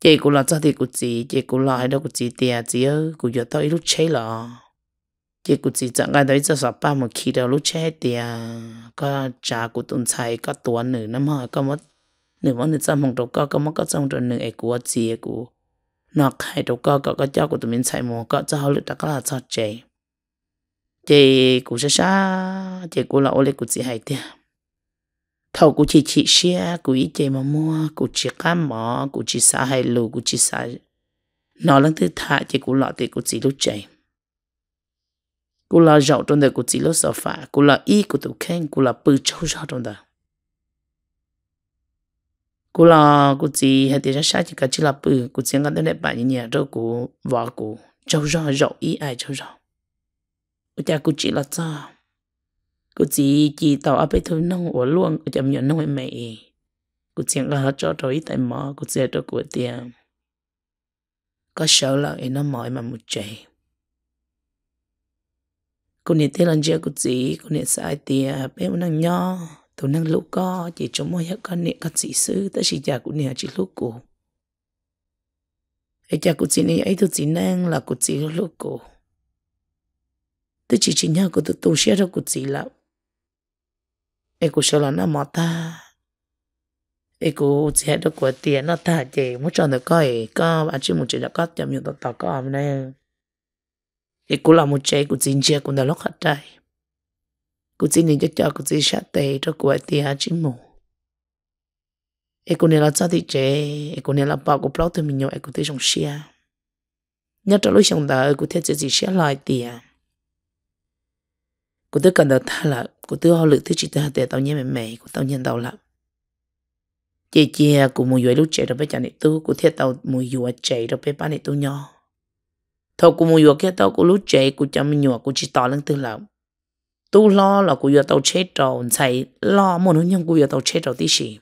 chị cô là sao thì cô chỉ chị cô là hay đâu cô chỉ tiền chị cô giờ tao ít lúc chết là chỉ cụ chỉ chẳng ai đấy cho sắp ba một khi đầu lúc chết thì có cha cụ tụng chạy có tuần nữa năm hỏi có mất nửa mất nửa trăm mong đầu có có mất có trong rồi nửa ai của chị cụ nó khai đầu có có có cho cụ tụi mình chạy mồ có cho họ lúc đó có là cho chị chị cụ sẽ xa chị cụ là ô lê cụ chỉ hai tiền thầu cụ chỉ chỉ xe cụ ý chị mà mua cụ chỉ cá mỏ cụ chỉ xa hay lù cụ chỉ xa nó lần thứ thả chị cụ lọ thì cụ chỉ lúc chạy cô là giàu trong đời cô chỉ lo sợ phải cô là y của tổ khen cô là bự châu giàu trong đời cô là cô chỉ hay thì ra sai chỉ cả chỉ là bự cô chỉ ngắn đến đẹp bạn như nhà rồi cô vợ cô châu giàu giàu y ai châu giàu cô cha cô chỉ là sao cô chỉ chỉ tàu áp ấy thôi nông ở luôn ở trong nhà nông em mẹ cô chỉ ngắn hết cho rồi tại mỏ cô sẽ cho cô tiền có sợ là nó mỏi mà một chạy cô nè tê lần chơi cô chị cô nè sai tìa bé muốn năng nho tổ năng lũ co chỉ cho mỗi hết con nè con chị sư tới chị già cô nè chị lũ cô ấy cha cô chị nè ấy tôi chị năng là cô chị lũ cô tới chị chị nhau cô tổ tu sửa đâu cô chị là ấy cô sợ là nó mò ta ấy cô chị hết đâu của tiền nó ta chị muốn cho được coi có bạn à, chỉ muốn chị đã có chồng nhiều tao tao có hôm nay thì cũng là một trái của chính chia cũng đã lúc hạt trái, cụ chỉ nhìn cho cho cụ chỉ sát tề cho cụ ấy tiền chính mù ấy cụ là sao thì chế ấy cụ là bảo cụ bảo tụi mình nhậu ấy cụ thấy trong xia nhớ trong lúc trong đời cụ thấy chỉ gì sẽ lại tiền cụ thấy cần đợt tha là cụ thấy họ lực thấy chỉ thấy tề tao nhớ mẹ mẹ cụ tao nhận tao lắm chị chia cụ mua vui lúc chế rồi bây giờ này tu cụ thấy tao mua vui chế rồi bây giờ này tu nhỏ thâu cũng mua kia tao cũng lúc chế cũng cho mình nhỏ cũng chỉ tỏ lên từ lâu tu lo là cũng giờ tao chết rồi chạy lo một nó nhưng cũng giờ tao chết rồi tí gì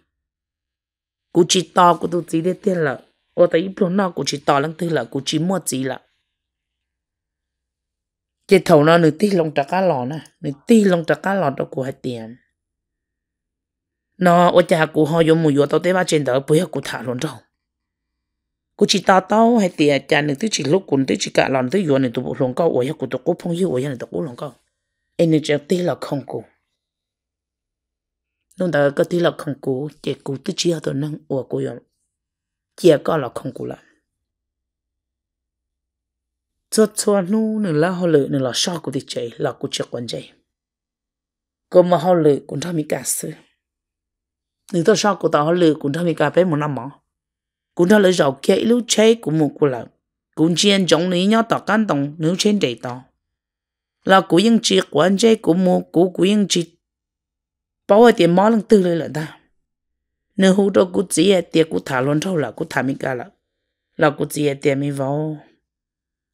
cũng chỉ tỏ cũng tu chỉ để tiền là ô tay ít luôn nào cũng chỉ tỏ lên từ là cũng chỉ mua gì là cái thầu nó nửa tí lông trắc cá lò nè nửa tí lông trắc cá lò đâu cũng hay tiền nó ở nhà cũng hơi dùng mùi vô tao tế ba trên đó bây giờ cũng thả luôn rồi cô chỉ tao tao hay tiệt cha nên tôi chỉ lúc cũng tôi chỉ cả lòng tôi vừa nên tôi bộ cao câu ôi cô tôi cố phong yêu ôi nên tôi cố lòng cao anh nên chắc tiếc là không cô lúc đó có tiếc là không cô chỉ cô tôi chỉ ở tôi nâng ôi cô yêu chỉ có là không cô là cho cho nu nữa là họ lựa nữa là sao cô thì chơi là cô chưa quan chơi cô mà họ lựa cũng tham cả sự nếu tôi sao cô tao họ lựa cũng tham cả bé một năm mỏ cũng đó là rau kia lưu chế của một cụ lợ cũng chiên giống lý nhau tỏ căn tổng nếu trên đầy tỏ là của những chị của anh chế của một của của những chị bảo vệ tiền mỏ lần tư lên là ta nếu hú đó của chị ấy tiền của thả luôn thâu là của thả mình cả là là của chị ấy tiền mình vào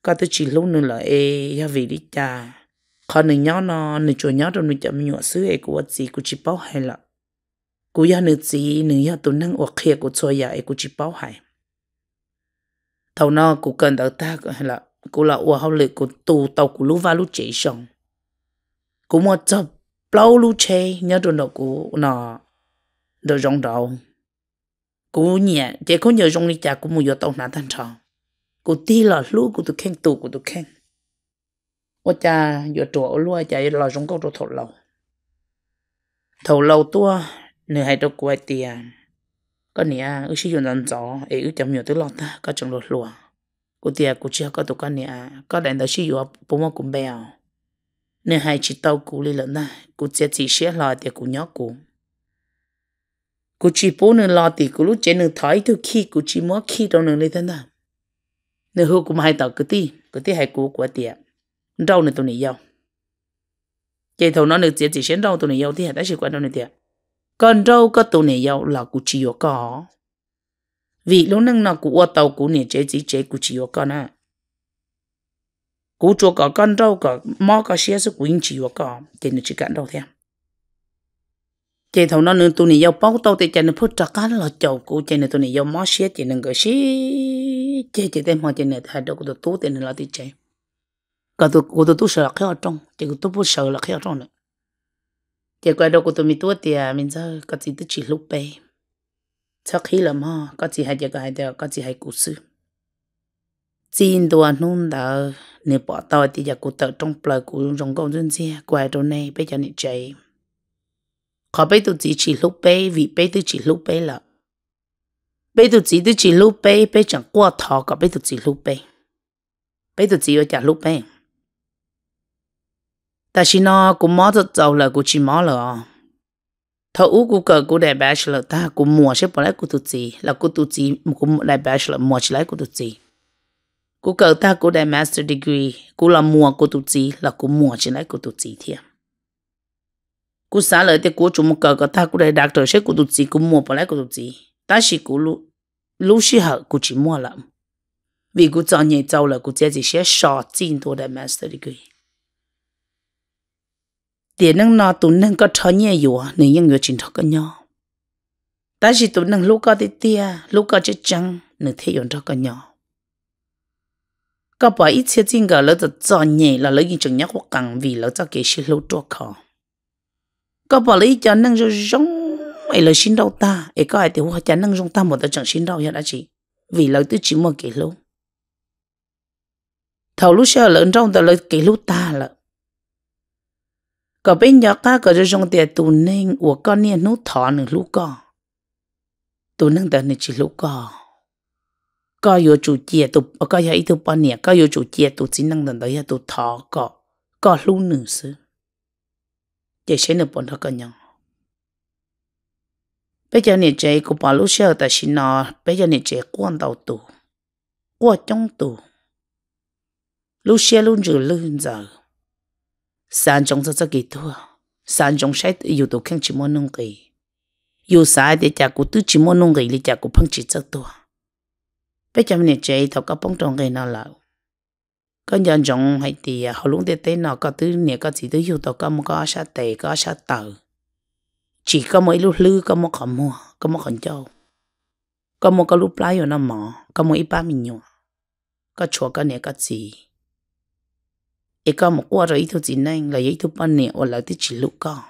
có tới chỉ lúc nữa là ê ya vì đi cha còn nữa nhỏ nó nữa chỗ nhỏ trong nữa chậm nhỏ xứ ấy của chị của chị bảo hay là กูยานึจีนึยาตุนังอวกเขียกูช่วยยาเอกูจิเป้าหายเท่านอกูเกินเตาตาก็ละกูละอวเขาเลยกูตูเตากูรู้ว่ารู้เจีชงกูมัวจับเปล่ารู้เชยเนี่ยโดนดอกกูนอโดนรองดาวกูเนี่ยเจ้าคนเยอะรองนี่จ้ากูมัวอยู่ตรงนั้นทันทองกูตีหลอดลูกกูตุแข่งตูกูตุแข่งว่าจะอยู่ตัวอ้วนใจหลอดรองก็ตัวถดเราถดเราตัว nửa hai trâu quay tia có nè ước sử dụng dần gió ấy ư chấm nhiều thứ lọt ta có chồng lột lùa cô tia cô chưa có tụ con nè có đánh tới sử dụng bốn mươi cũng bèo nửa hai chỉ tàu cú lên lớn à, na cô chia chỉ xé lò tia cô nhóc cô cô chỉ bố nửa lò thì cô lúc chế nửa thói thứ khi cô chỉ mua khi đâu nửa lên thân ta à. nửa hưu cũng hai tàu cứ ti cứ ti hai cú của tia đâu nửa tụi này giàu chạy thầu nó nửa chỉ chỉ xé đâu tụi này giàu thì hai đã sử quan đâu nửa tia còn đâu có tụ này yêu là cụ chỉ yêu có vì lúc nâng nó cụ ở tàu cụ này chế chỉ chế cụ chỉ yêu có nè cụ chúa có con đâu có mò có xe số cụ chỉ yêu có thì nó chỉ cản đâu thêm chế thầu nó nương tụ này yêu bao tàu thì chế nó phút trắc cá là chầu cụ chế nó tụ này yêu mò xe chế nó cái xe chế chế thêm hoa chế này thay đổi cụ tụ thì nó là thì chế cả tụ cụ tụ sợ là khéo trong chế cụ tụ sợ là khéo trong nữa thì qua đâu của tôi mi tua thì à, mình sẽ có chỉ tức chỉ lúc bé sau khi làm ho có chỉ hay giờ hay hai giờ có chỉ hay cú sư xin đồ nôn đỡ nếu bỏ tao thì giờ cụ tao trong bờ cụ rong công dân xe qua chỗ này bây giờ này chạy khó bây tôi chỉ chỉ lúc bé vì bây tôi chỉ lúc bé là bây tôi chỉ tôi chỉ lúc bé bây chẳng qua thọ có bây tôi chỉ lúc bé bây tôi chỉ ở chả lúc bé 但是呢，我妈就走了，我去妈了。thâu ú của cờ của đại bá ta của mùa sẽ bỏ lại của tụt gì là của tụt gì của đại bá là mùa sẽ lấy của tụt gì cờ ta của đại master degree của là mùa của tụt gì là của mùa sẽ lấy của tụt gì thiệt của xã lợi thì của chúng một cờ ta của đại doctor sẽ của tụt gì của mùa bỏ lại của tụt gì ta chỉ của lũ lũ sĩ hợp của chỉ mua lắm vì của chọn nhảy châu là của chế gì sẽ sọ chín tôi master degree tiền năng nó tụi năng có cho nhẹ yếu nên những người chính thật có ta chỉ tụi năng lúc có thì tia lúc có chết chăng nên thấy yon cho có nhau có bỏ ít chiếc chính gà lỡ tự cho nhẹ là lỡ những chừng nhắc hoặc càng vì lỡ cho kể sự lâu cho khó có bỏ lấy cho năng rồi rong ấy lỡ xin đâu ta ấy có ai thì hoa cho năng rong ta một tờ chẳng xin đâu hiện đã chị? vì lỡ tôi chỉ một kể lâu thầu lúc sau lỡ trong tờ lỡ kể lâu ta lỡ có bên nhỏ cá có cho dùng tiền tù nên của con nè nút thọ nửa lũ co tù nâng tờ nửa chỉ lũ co, có yếu chủ chia tụ ờ, có yếu ít tụ bọn nè có yếu chủ chia tụ chỉ nâng tờ đó tụ thọ cò có lũ nửa sư để xem nửa bọn thọ cò nhau bây giờ nè chế của bà lũ sơ ta xin nó bây giờ nè chế quan đầu tù qua trong tù lũ xe luôn rửa lưng giờ san trong cho cho kỳ thua san trong sai yêu tổ khen chỉ môn nung kỳ yêu sai để cha cụ tư chỉ môn nung kỳ để cha cụ phăng chỉ chắc thua bây giờ mình chơi thầu có bóng trong cái nào lão có nhân chống hay thì họ luôn để tên nào có tư nè có chỉ tư yêu tổ có một có sa tệ có sa tờ chỉ có mấy lúc lư có một khoản mua có một khoản châu có một cái lúc lái ở nó mỏ có một ít ba mình nhỏ có chùa có nè có gì ấy có một quả rồi ít thôi chỉ nên là ít thôi bao nhiêu hoặc là tí chỉ lúc có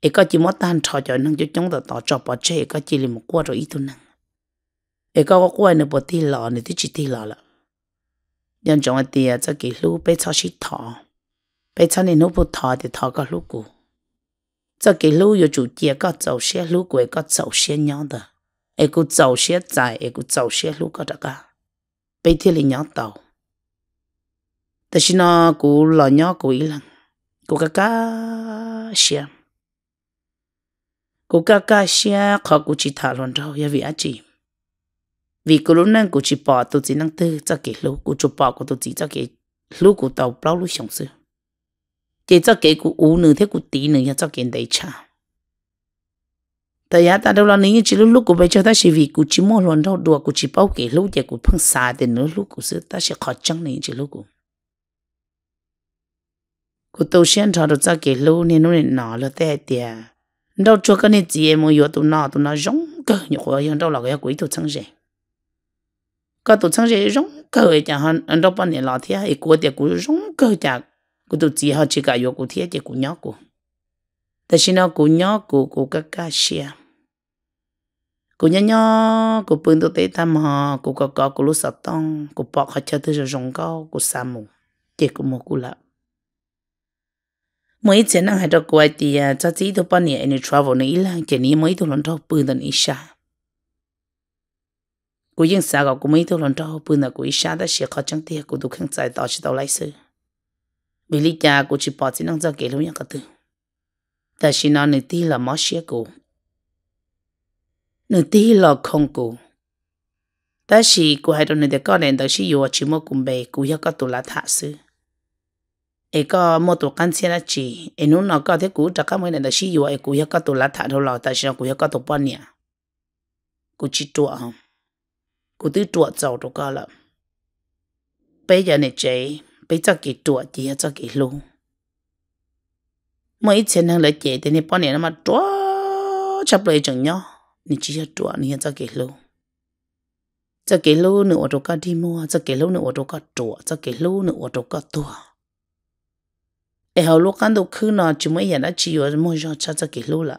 ấy có chỉ mất tan trò cho năng cho chúng ta tỏ trò bỏ chơi có chỉ là một quả rồi ít thôi năng ấy có quả nữa bỏ tí lọ nữa tí chỉ tí lọ là nhân trong cái tiền cho cái lúc bé cho xịt thọ bé cho nên lúc thọ thì thọ có lúc cũ cho cái lúc yo chủ chia có dầu xe lúc quê có dầu xe nhau đó ấy cũng dầu xe dài ấy cũng dầu xe lúc có đó cả bé thì là nhau tàu ta xin nó ờ, cú lò nhỏ cú ý lần, cú cá cá xia cú cá cá xia khó cú chỉ thả luôn rau ya vì á chỉ vì cô lúc nãy cú chỉ bỏ tụ chỉ năng tư cho kỹ lú cú chụp bỏ cú tụ chỉ cho kỹ lú cú tàu bao lú sống sư chỉ cho kỹ cú u nửa thế cú tí nửa ya cho kỹ đầy cha ta ya ta đâu là nếu chỉ lúc lúc cú bây giờ ta chỉ vì cú chỉ mua luôn rau, đùa cú chỉ bao kỹ lú chỉ cú phăng xa thì nửa lú cú sư ta sẽ khó chăng nếu chỉ lúc cú cô tàu xiên cho được ra kể lâu nên nó nên nọ là tệ tệ đâu cho cái này chỉ em yêu tụi nó tụi nó giống cơ như hồi hơn đâu là cái quỷ tụi chẳng gì cái tụi chẳng gì giống cơ chẳng hơn anh đâu bao nhiêu là thế ấy của tiệc của giống cơ chẳng của tụi chị họ chỉ cái yêu của thế tiệc của nhóc của tại sao nó của nhóc của của cái cá xe của nhóc nhóc của bưng tụi tê tam họ của có có của lúc sập tông của bọc họ chơi thứ giống cao của sa mù tiệc của một của lạ mới chỉ năng hay đâu quay thì cho chỉ tôi bao nhiêu anh travel này là chỉ ní mới tôi lần đầu bươn đến isha cú yên sao gọi cú mấy tôi lần đầu bươn là cú isha đã sẽ khó chẳng tiếc cú tôi không chạy tao chỉ tao lấy sự vì lý cha cú chỉ bỏ chỉ năng cho kể luôn nhắc từ ta chỉ nói nửa là mất xe cú nửa là không cú ta chỉ cú hay đâu nửa có nên đó chỉ yêu chỉ mua cùng bè cú yêu có tụ lá thả ấy có một tổ căn xe là chỉ ấy nó nó có thế cũ chắc các mấy này là xí yếu ấy cũ hết có tổ lát thả đâu lò tại sao cũ có tổ bón nhỉ cũ chỉ chuột không cũ tứ chuột sau đó có lắm bây giờ này chị bây giờ cái chuột chỉ là cho cái luôn mấy chuyện hàng lại chị thì này bón này nó mà chuột chập lại chẳng nhau nên chỉ là chuột nên hết cho cái luôn cái lâu nữa đâu có đi mua cái lâu nữa đâu có chuột cái lâu nữa đâu có tua ai hầu lúc cán đồ khứ nó chỉ mới giờ đã chỉ có một giờ cha cha kỷ lũ là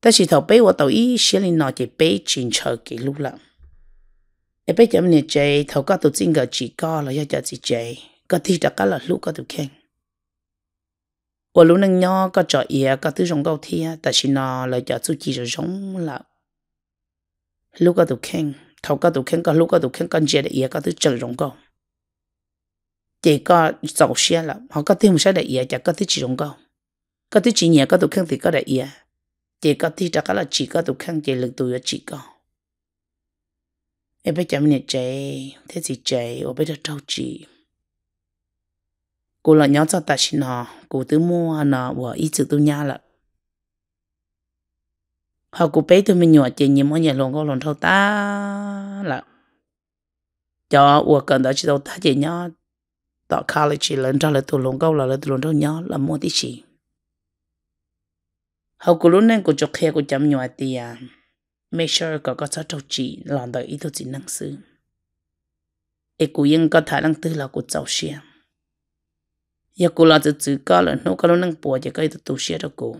ta chỉ thầu bé của tàu ý xí linh nó chỉ bé chỉnh chờ kỷ lũ là ai bé chấm này chơi thầu các tổ chính gờ chỉ có là do cha chỉ chơi có thi đã cá là lũ có tổ khen ở lũ nâng nhau có trò ỉa có thứ giống câu thi ta chỉ nó là cho chú chỉ rồi giống là lũ có tổ khen thầu có tổ khen có lũ có tổ khen con chơi để ỉa có thứ chơi giống câu chỉ có dầu xe là họ có thêm một số đại ý chả có thứ chỉ đúng không có thứ chỉ nhẹ có tụ khăn thì có đại ý chỉ có thứ chắc là chỉ có tụ khăn chỉ lực tụ chỉ có em biết chấm nhẹ chạy thế gì chạy ở bên đó trâu chỉ cô là nhóm cho ta xin họ cô tự mua nó và ít chữ tôi nhá là họ cô bé tôi mình nhỏ chị nhìn mỗi nhà lồng có lồng thâu ta là cho ủa cần đó chỉ đâu ta chị nhá tọ college lần trở lại tụ lồng câu là lại tụ lồng đâu nhớ là mua tí chỉ hậu của lúc nên của chọc khe của chấm nhòa thì à make sure có có sao trâu chỉ làm đời ít tôi chỉ năng sư ê của yên có thả năng tư là của cháu xe giờ cô là từ từ có là nó có lúc năng bùa giờ cái ý tôi tụ xe đâu của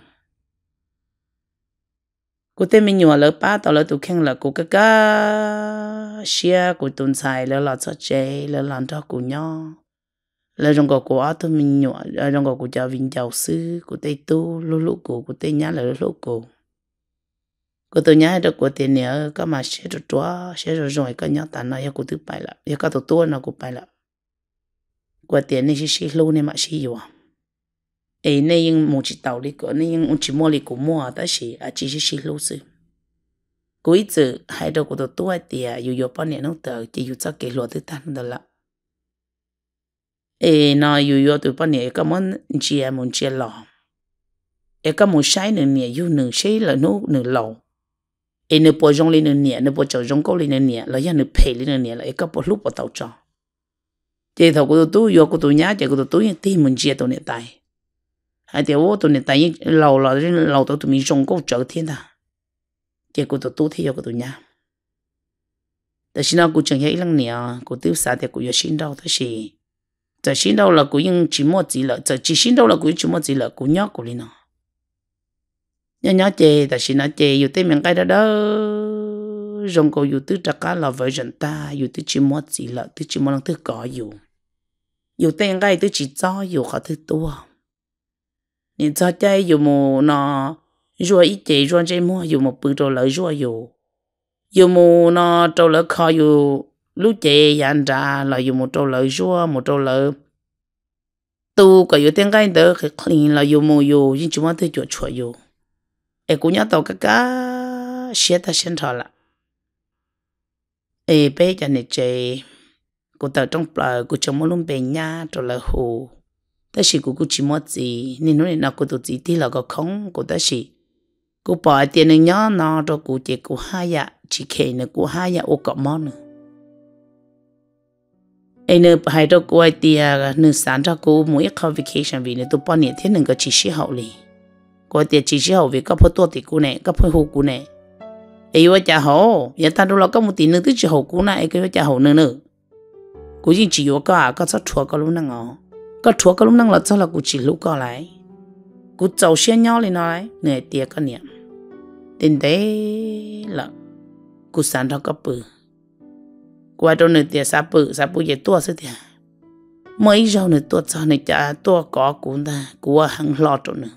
cô tên mình nhòa lỡ ba tao lỡ tụ khen là cô cái cái xe cô tuần xài lỡ là cho chơi lỡ làm cho cô nhau là rong gò của thôi mình nhọ à rong gò của cha vinh giàu sư của tây tu lô lô cổ của tây nhã là lô lô cổ của tôi nhá đó của tiền nhớ các mà sẽ được chúa sẽ rồi rồi có nhá tàn nó của thứ bảy là yêu các tổ tua nó của bảy là của tiền này sẽ lô này mà sẽ yêu ấy này nhưng một chỉ tàu đi của này nhưng ông chỉ mua đi của mua ta chỉ à chỉ sẽ lô sư của ít giờ hai đầu của tổ tua thì yêu yêu bao nhiêu nó tờ chỉ yêu cho cái lúa thứ tám nó là e na yu yu tu pa ni ka mon chi ya mon chi lo e ka mo shai ne ni yu ne shai la no ne lo e ne po jong le ne ni ne po cho jong ko le ne ni la ya ne pe le ne ni la e ka po lu po tao cho te tho ko tu yu ko tu nya che ko tu yin ti mon chi to ne tai a te wo tu ne tai lo lo lo to tu mi jong ko cho thiên ta che ko tu thi yu ko tu nya ta shi na ku chang ya ilang ni a ku tu sa te ku yu shin dao ta shi giờ xin đâu là cũng những chỉ mua gì là chỉ xin đâu là cũng chỉ mua gì là cũng nhớ của linh nó nhớ chê giờ xin nó chê dù tên mình cái đó rồng cô dù tứ cá là vợ rồng ta dù chỉ mua gì là tứ chỉ mua thứ cỏ dù dù tên cái chỉ cho dù khó thứ tua nên cho chê dù mù nó rồi ít chê rồi chê mua dù một bự rồi lợi rồi dù dù mù nó trâu lỡ khó dù lú chè yan trà là dùng một trâu lợi rua một trâu lợi tu có yếu tiếng cái đó cái clean là dùng mồ yêu nhưng chúng ta thấy chuột chuột yêu em cũng nhớ tàu cái cá xe ta xem thọ là em bé cho này chơi, cô tàu trong bờ cô chồng muốn luôn bé nha trâu lợi hồ ta chỉ cô cô chỉ mất gì nên nói là cô tụt gì thì là có không cô ta chỉ cô bỏ tiền nhá, nó cho cô chị cô hai ya à, chỉ khen là cô hai ya à, ô cọ món nữa ai nè hai đó cô ai tiề nè sáng ra cô mỗi khó vacation vì nè tôi bao nhiêu thế nè có chỉ hậu liền có tiề chỉ sĩ hậu vì có phải tôi thì cô nè có phải hậu cô nè ai vợ cha hậu giờ ta đâu là có một tí nữa tới chỉ hậu cô nè ai cái vợ cha hậu nữa nữa cô chỉ chỉ vợ cả có sao à, chua có lúc năng ngó có chua có lúc năng là sao là cô chỉ lúc có lại cô giàu xe nhau lên nói nè tiề có niệm tiền đấy là cô sáng ra có bự qua đâu nửa tiền sa bự sa bự vậy tua sức tiền mấy rau nửa tua cho nửa cha tua có cũng ta của à hàng lọt chỗ nửa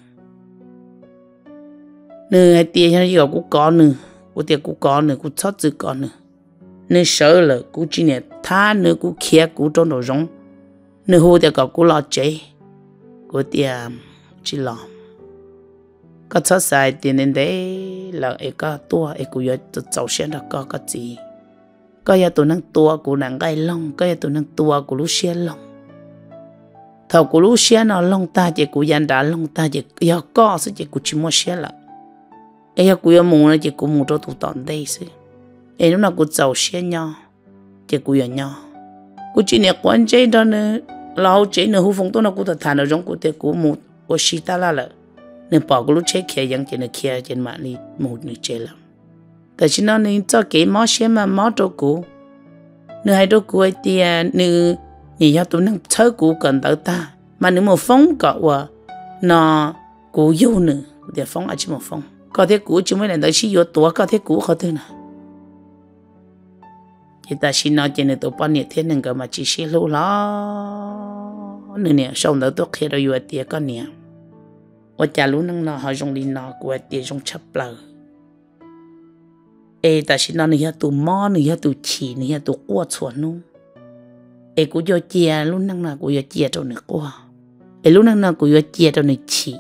nửa tiền cho nó giờ cũng có nửa của tiền cũng có nửa của sót chữ có nửa nửa sợ là của chỉ nè tha nửa của kia của trong đồ rong nửa hồ um, tiền có của lo chế của tiền chỉ lo có sót sai tiền nên đấy là ấy có tua ấy cũng giờ tự cháu xem là có cái gì ก็ยาตัวนั่งตัวกูนั่งไกลงก็ยาตัวนั่งตัวกูรู้เชียลงเท่ากูรู้เชียนอลงตาเจกูยันดาลงตาเจยาก็สิเจกูชิมเชียละเอ้ยกูยามูนะเจกูมูตัวตุตอนได้สิเอ้ยนั่นกูเจ้าเชียนยอเจกูยันยอกูจีเนี่ยกวนใจตอนนี้เราเจเนี่ยหูฟงตัวนั่นกูตัดทานเอาจงกูเจกูมูกูชีตาละละเนี่ยปอกกูรู้เช็คเขียยังเจเนี่ยเขียเจนมาลีมูนี่เจแล้ว tại chỉ nó nên cho cái mó xem mà mó đồ cũ nữ hai đồ cũ ấy thì à, nữ nhìn nhau tụi năng chơi cũ cần tới ta mà nữ một phong cọ vợ nó cũ yêu nữ để phong ở chỉ một phong có thể cũ chúng mới là tới chỉ yêu tuổi có thể cũ có thể nào chỉ ta xin nói cho nên tụi bọn nhiệt thế nên cơ mà chỉ xin lũ lo nên nè xong đó tôi khi đó yêu tiệt con nè 我假如能拿好用力拿过来，点用吃不了。e ta xin nó nè tụ mò nè tụ chi, nè tụ qua chuẩn luôn e cú cho chia luôn năng là cú cho chia cho nè qua e luôn năng là cú cho chia cho nè chi.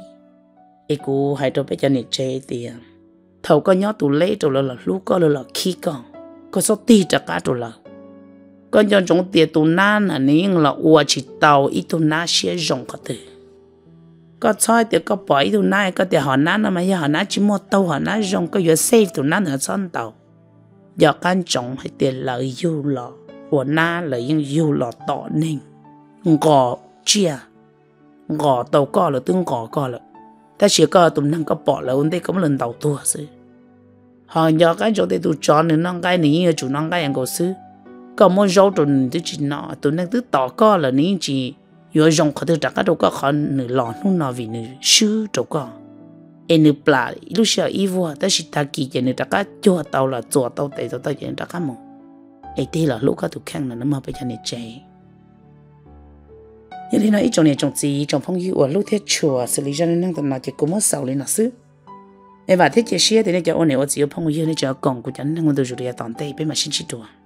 e cú hai trong bây giờ nè chế tiền. thầu có nhớ tụ lấy trong là lú có là khi có có số ti trả cả trong là có cho trong tiền tụ nan là nếu là ua chỉ tàu ít tụ na xe rộng cả thể có chơi thì có bỏi tụi nay có thể họ nát mà giờ họ nát chỉ một tàu họ nát rong có việc save tụi nát nữa son tàu giờ căn trọng thì tiền lợi yêu lọ của na lợi yên yêu lọ tọ nên ngò chia ngò tàu co là tương ngò co là ta chỉ có tụi năng có bỏ là ôn đây một lần tàu tua sư họ giờ cái chỗ đây tụi chó nữa nó cái này chủ nó cái anh cổ sư còn muốn rau tụi thì chỉ nọ tụi năng tứ tỏ co là ní chỉ yo jong ko ta ka do ka khan nu lo nu na vi nu shu do ka e nu pla lu sha i vo ta shi ta ki je nu ta ka cho ta la cho ta te ta ta je ta ka mo e te la lu ka tu khang na na ma pe ja ne che nhưng thì nói ít trong này trong gì trong phong yêu ở lúc thế chùa xử lý cho nên năng tầm nào chỉ cũng mất sầu lên là xứ em và thế chỉ xia thì nó cho ôn này ở chỉ phong yêu nó cho còn của chẳng năng tôi chủ đề toàn tây bên mà xin chỉ chùa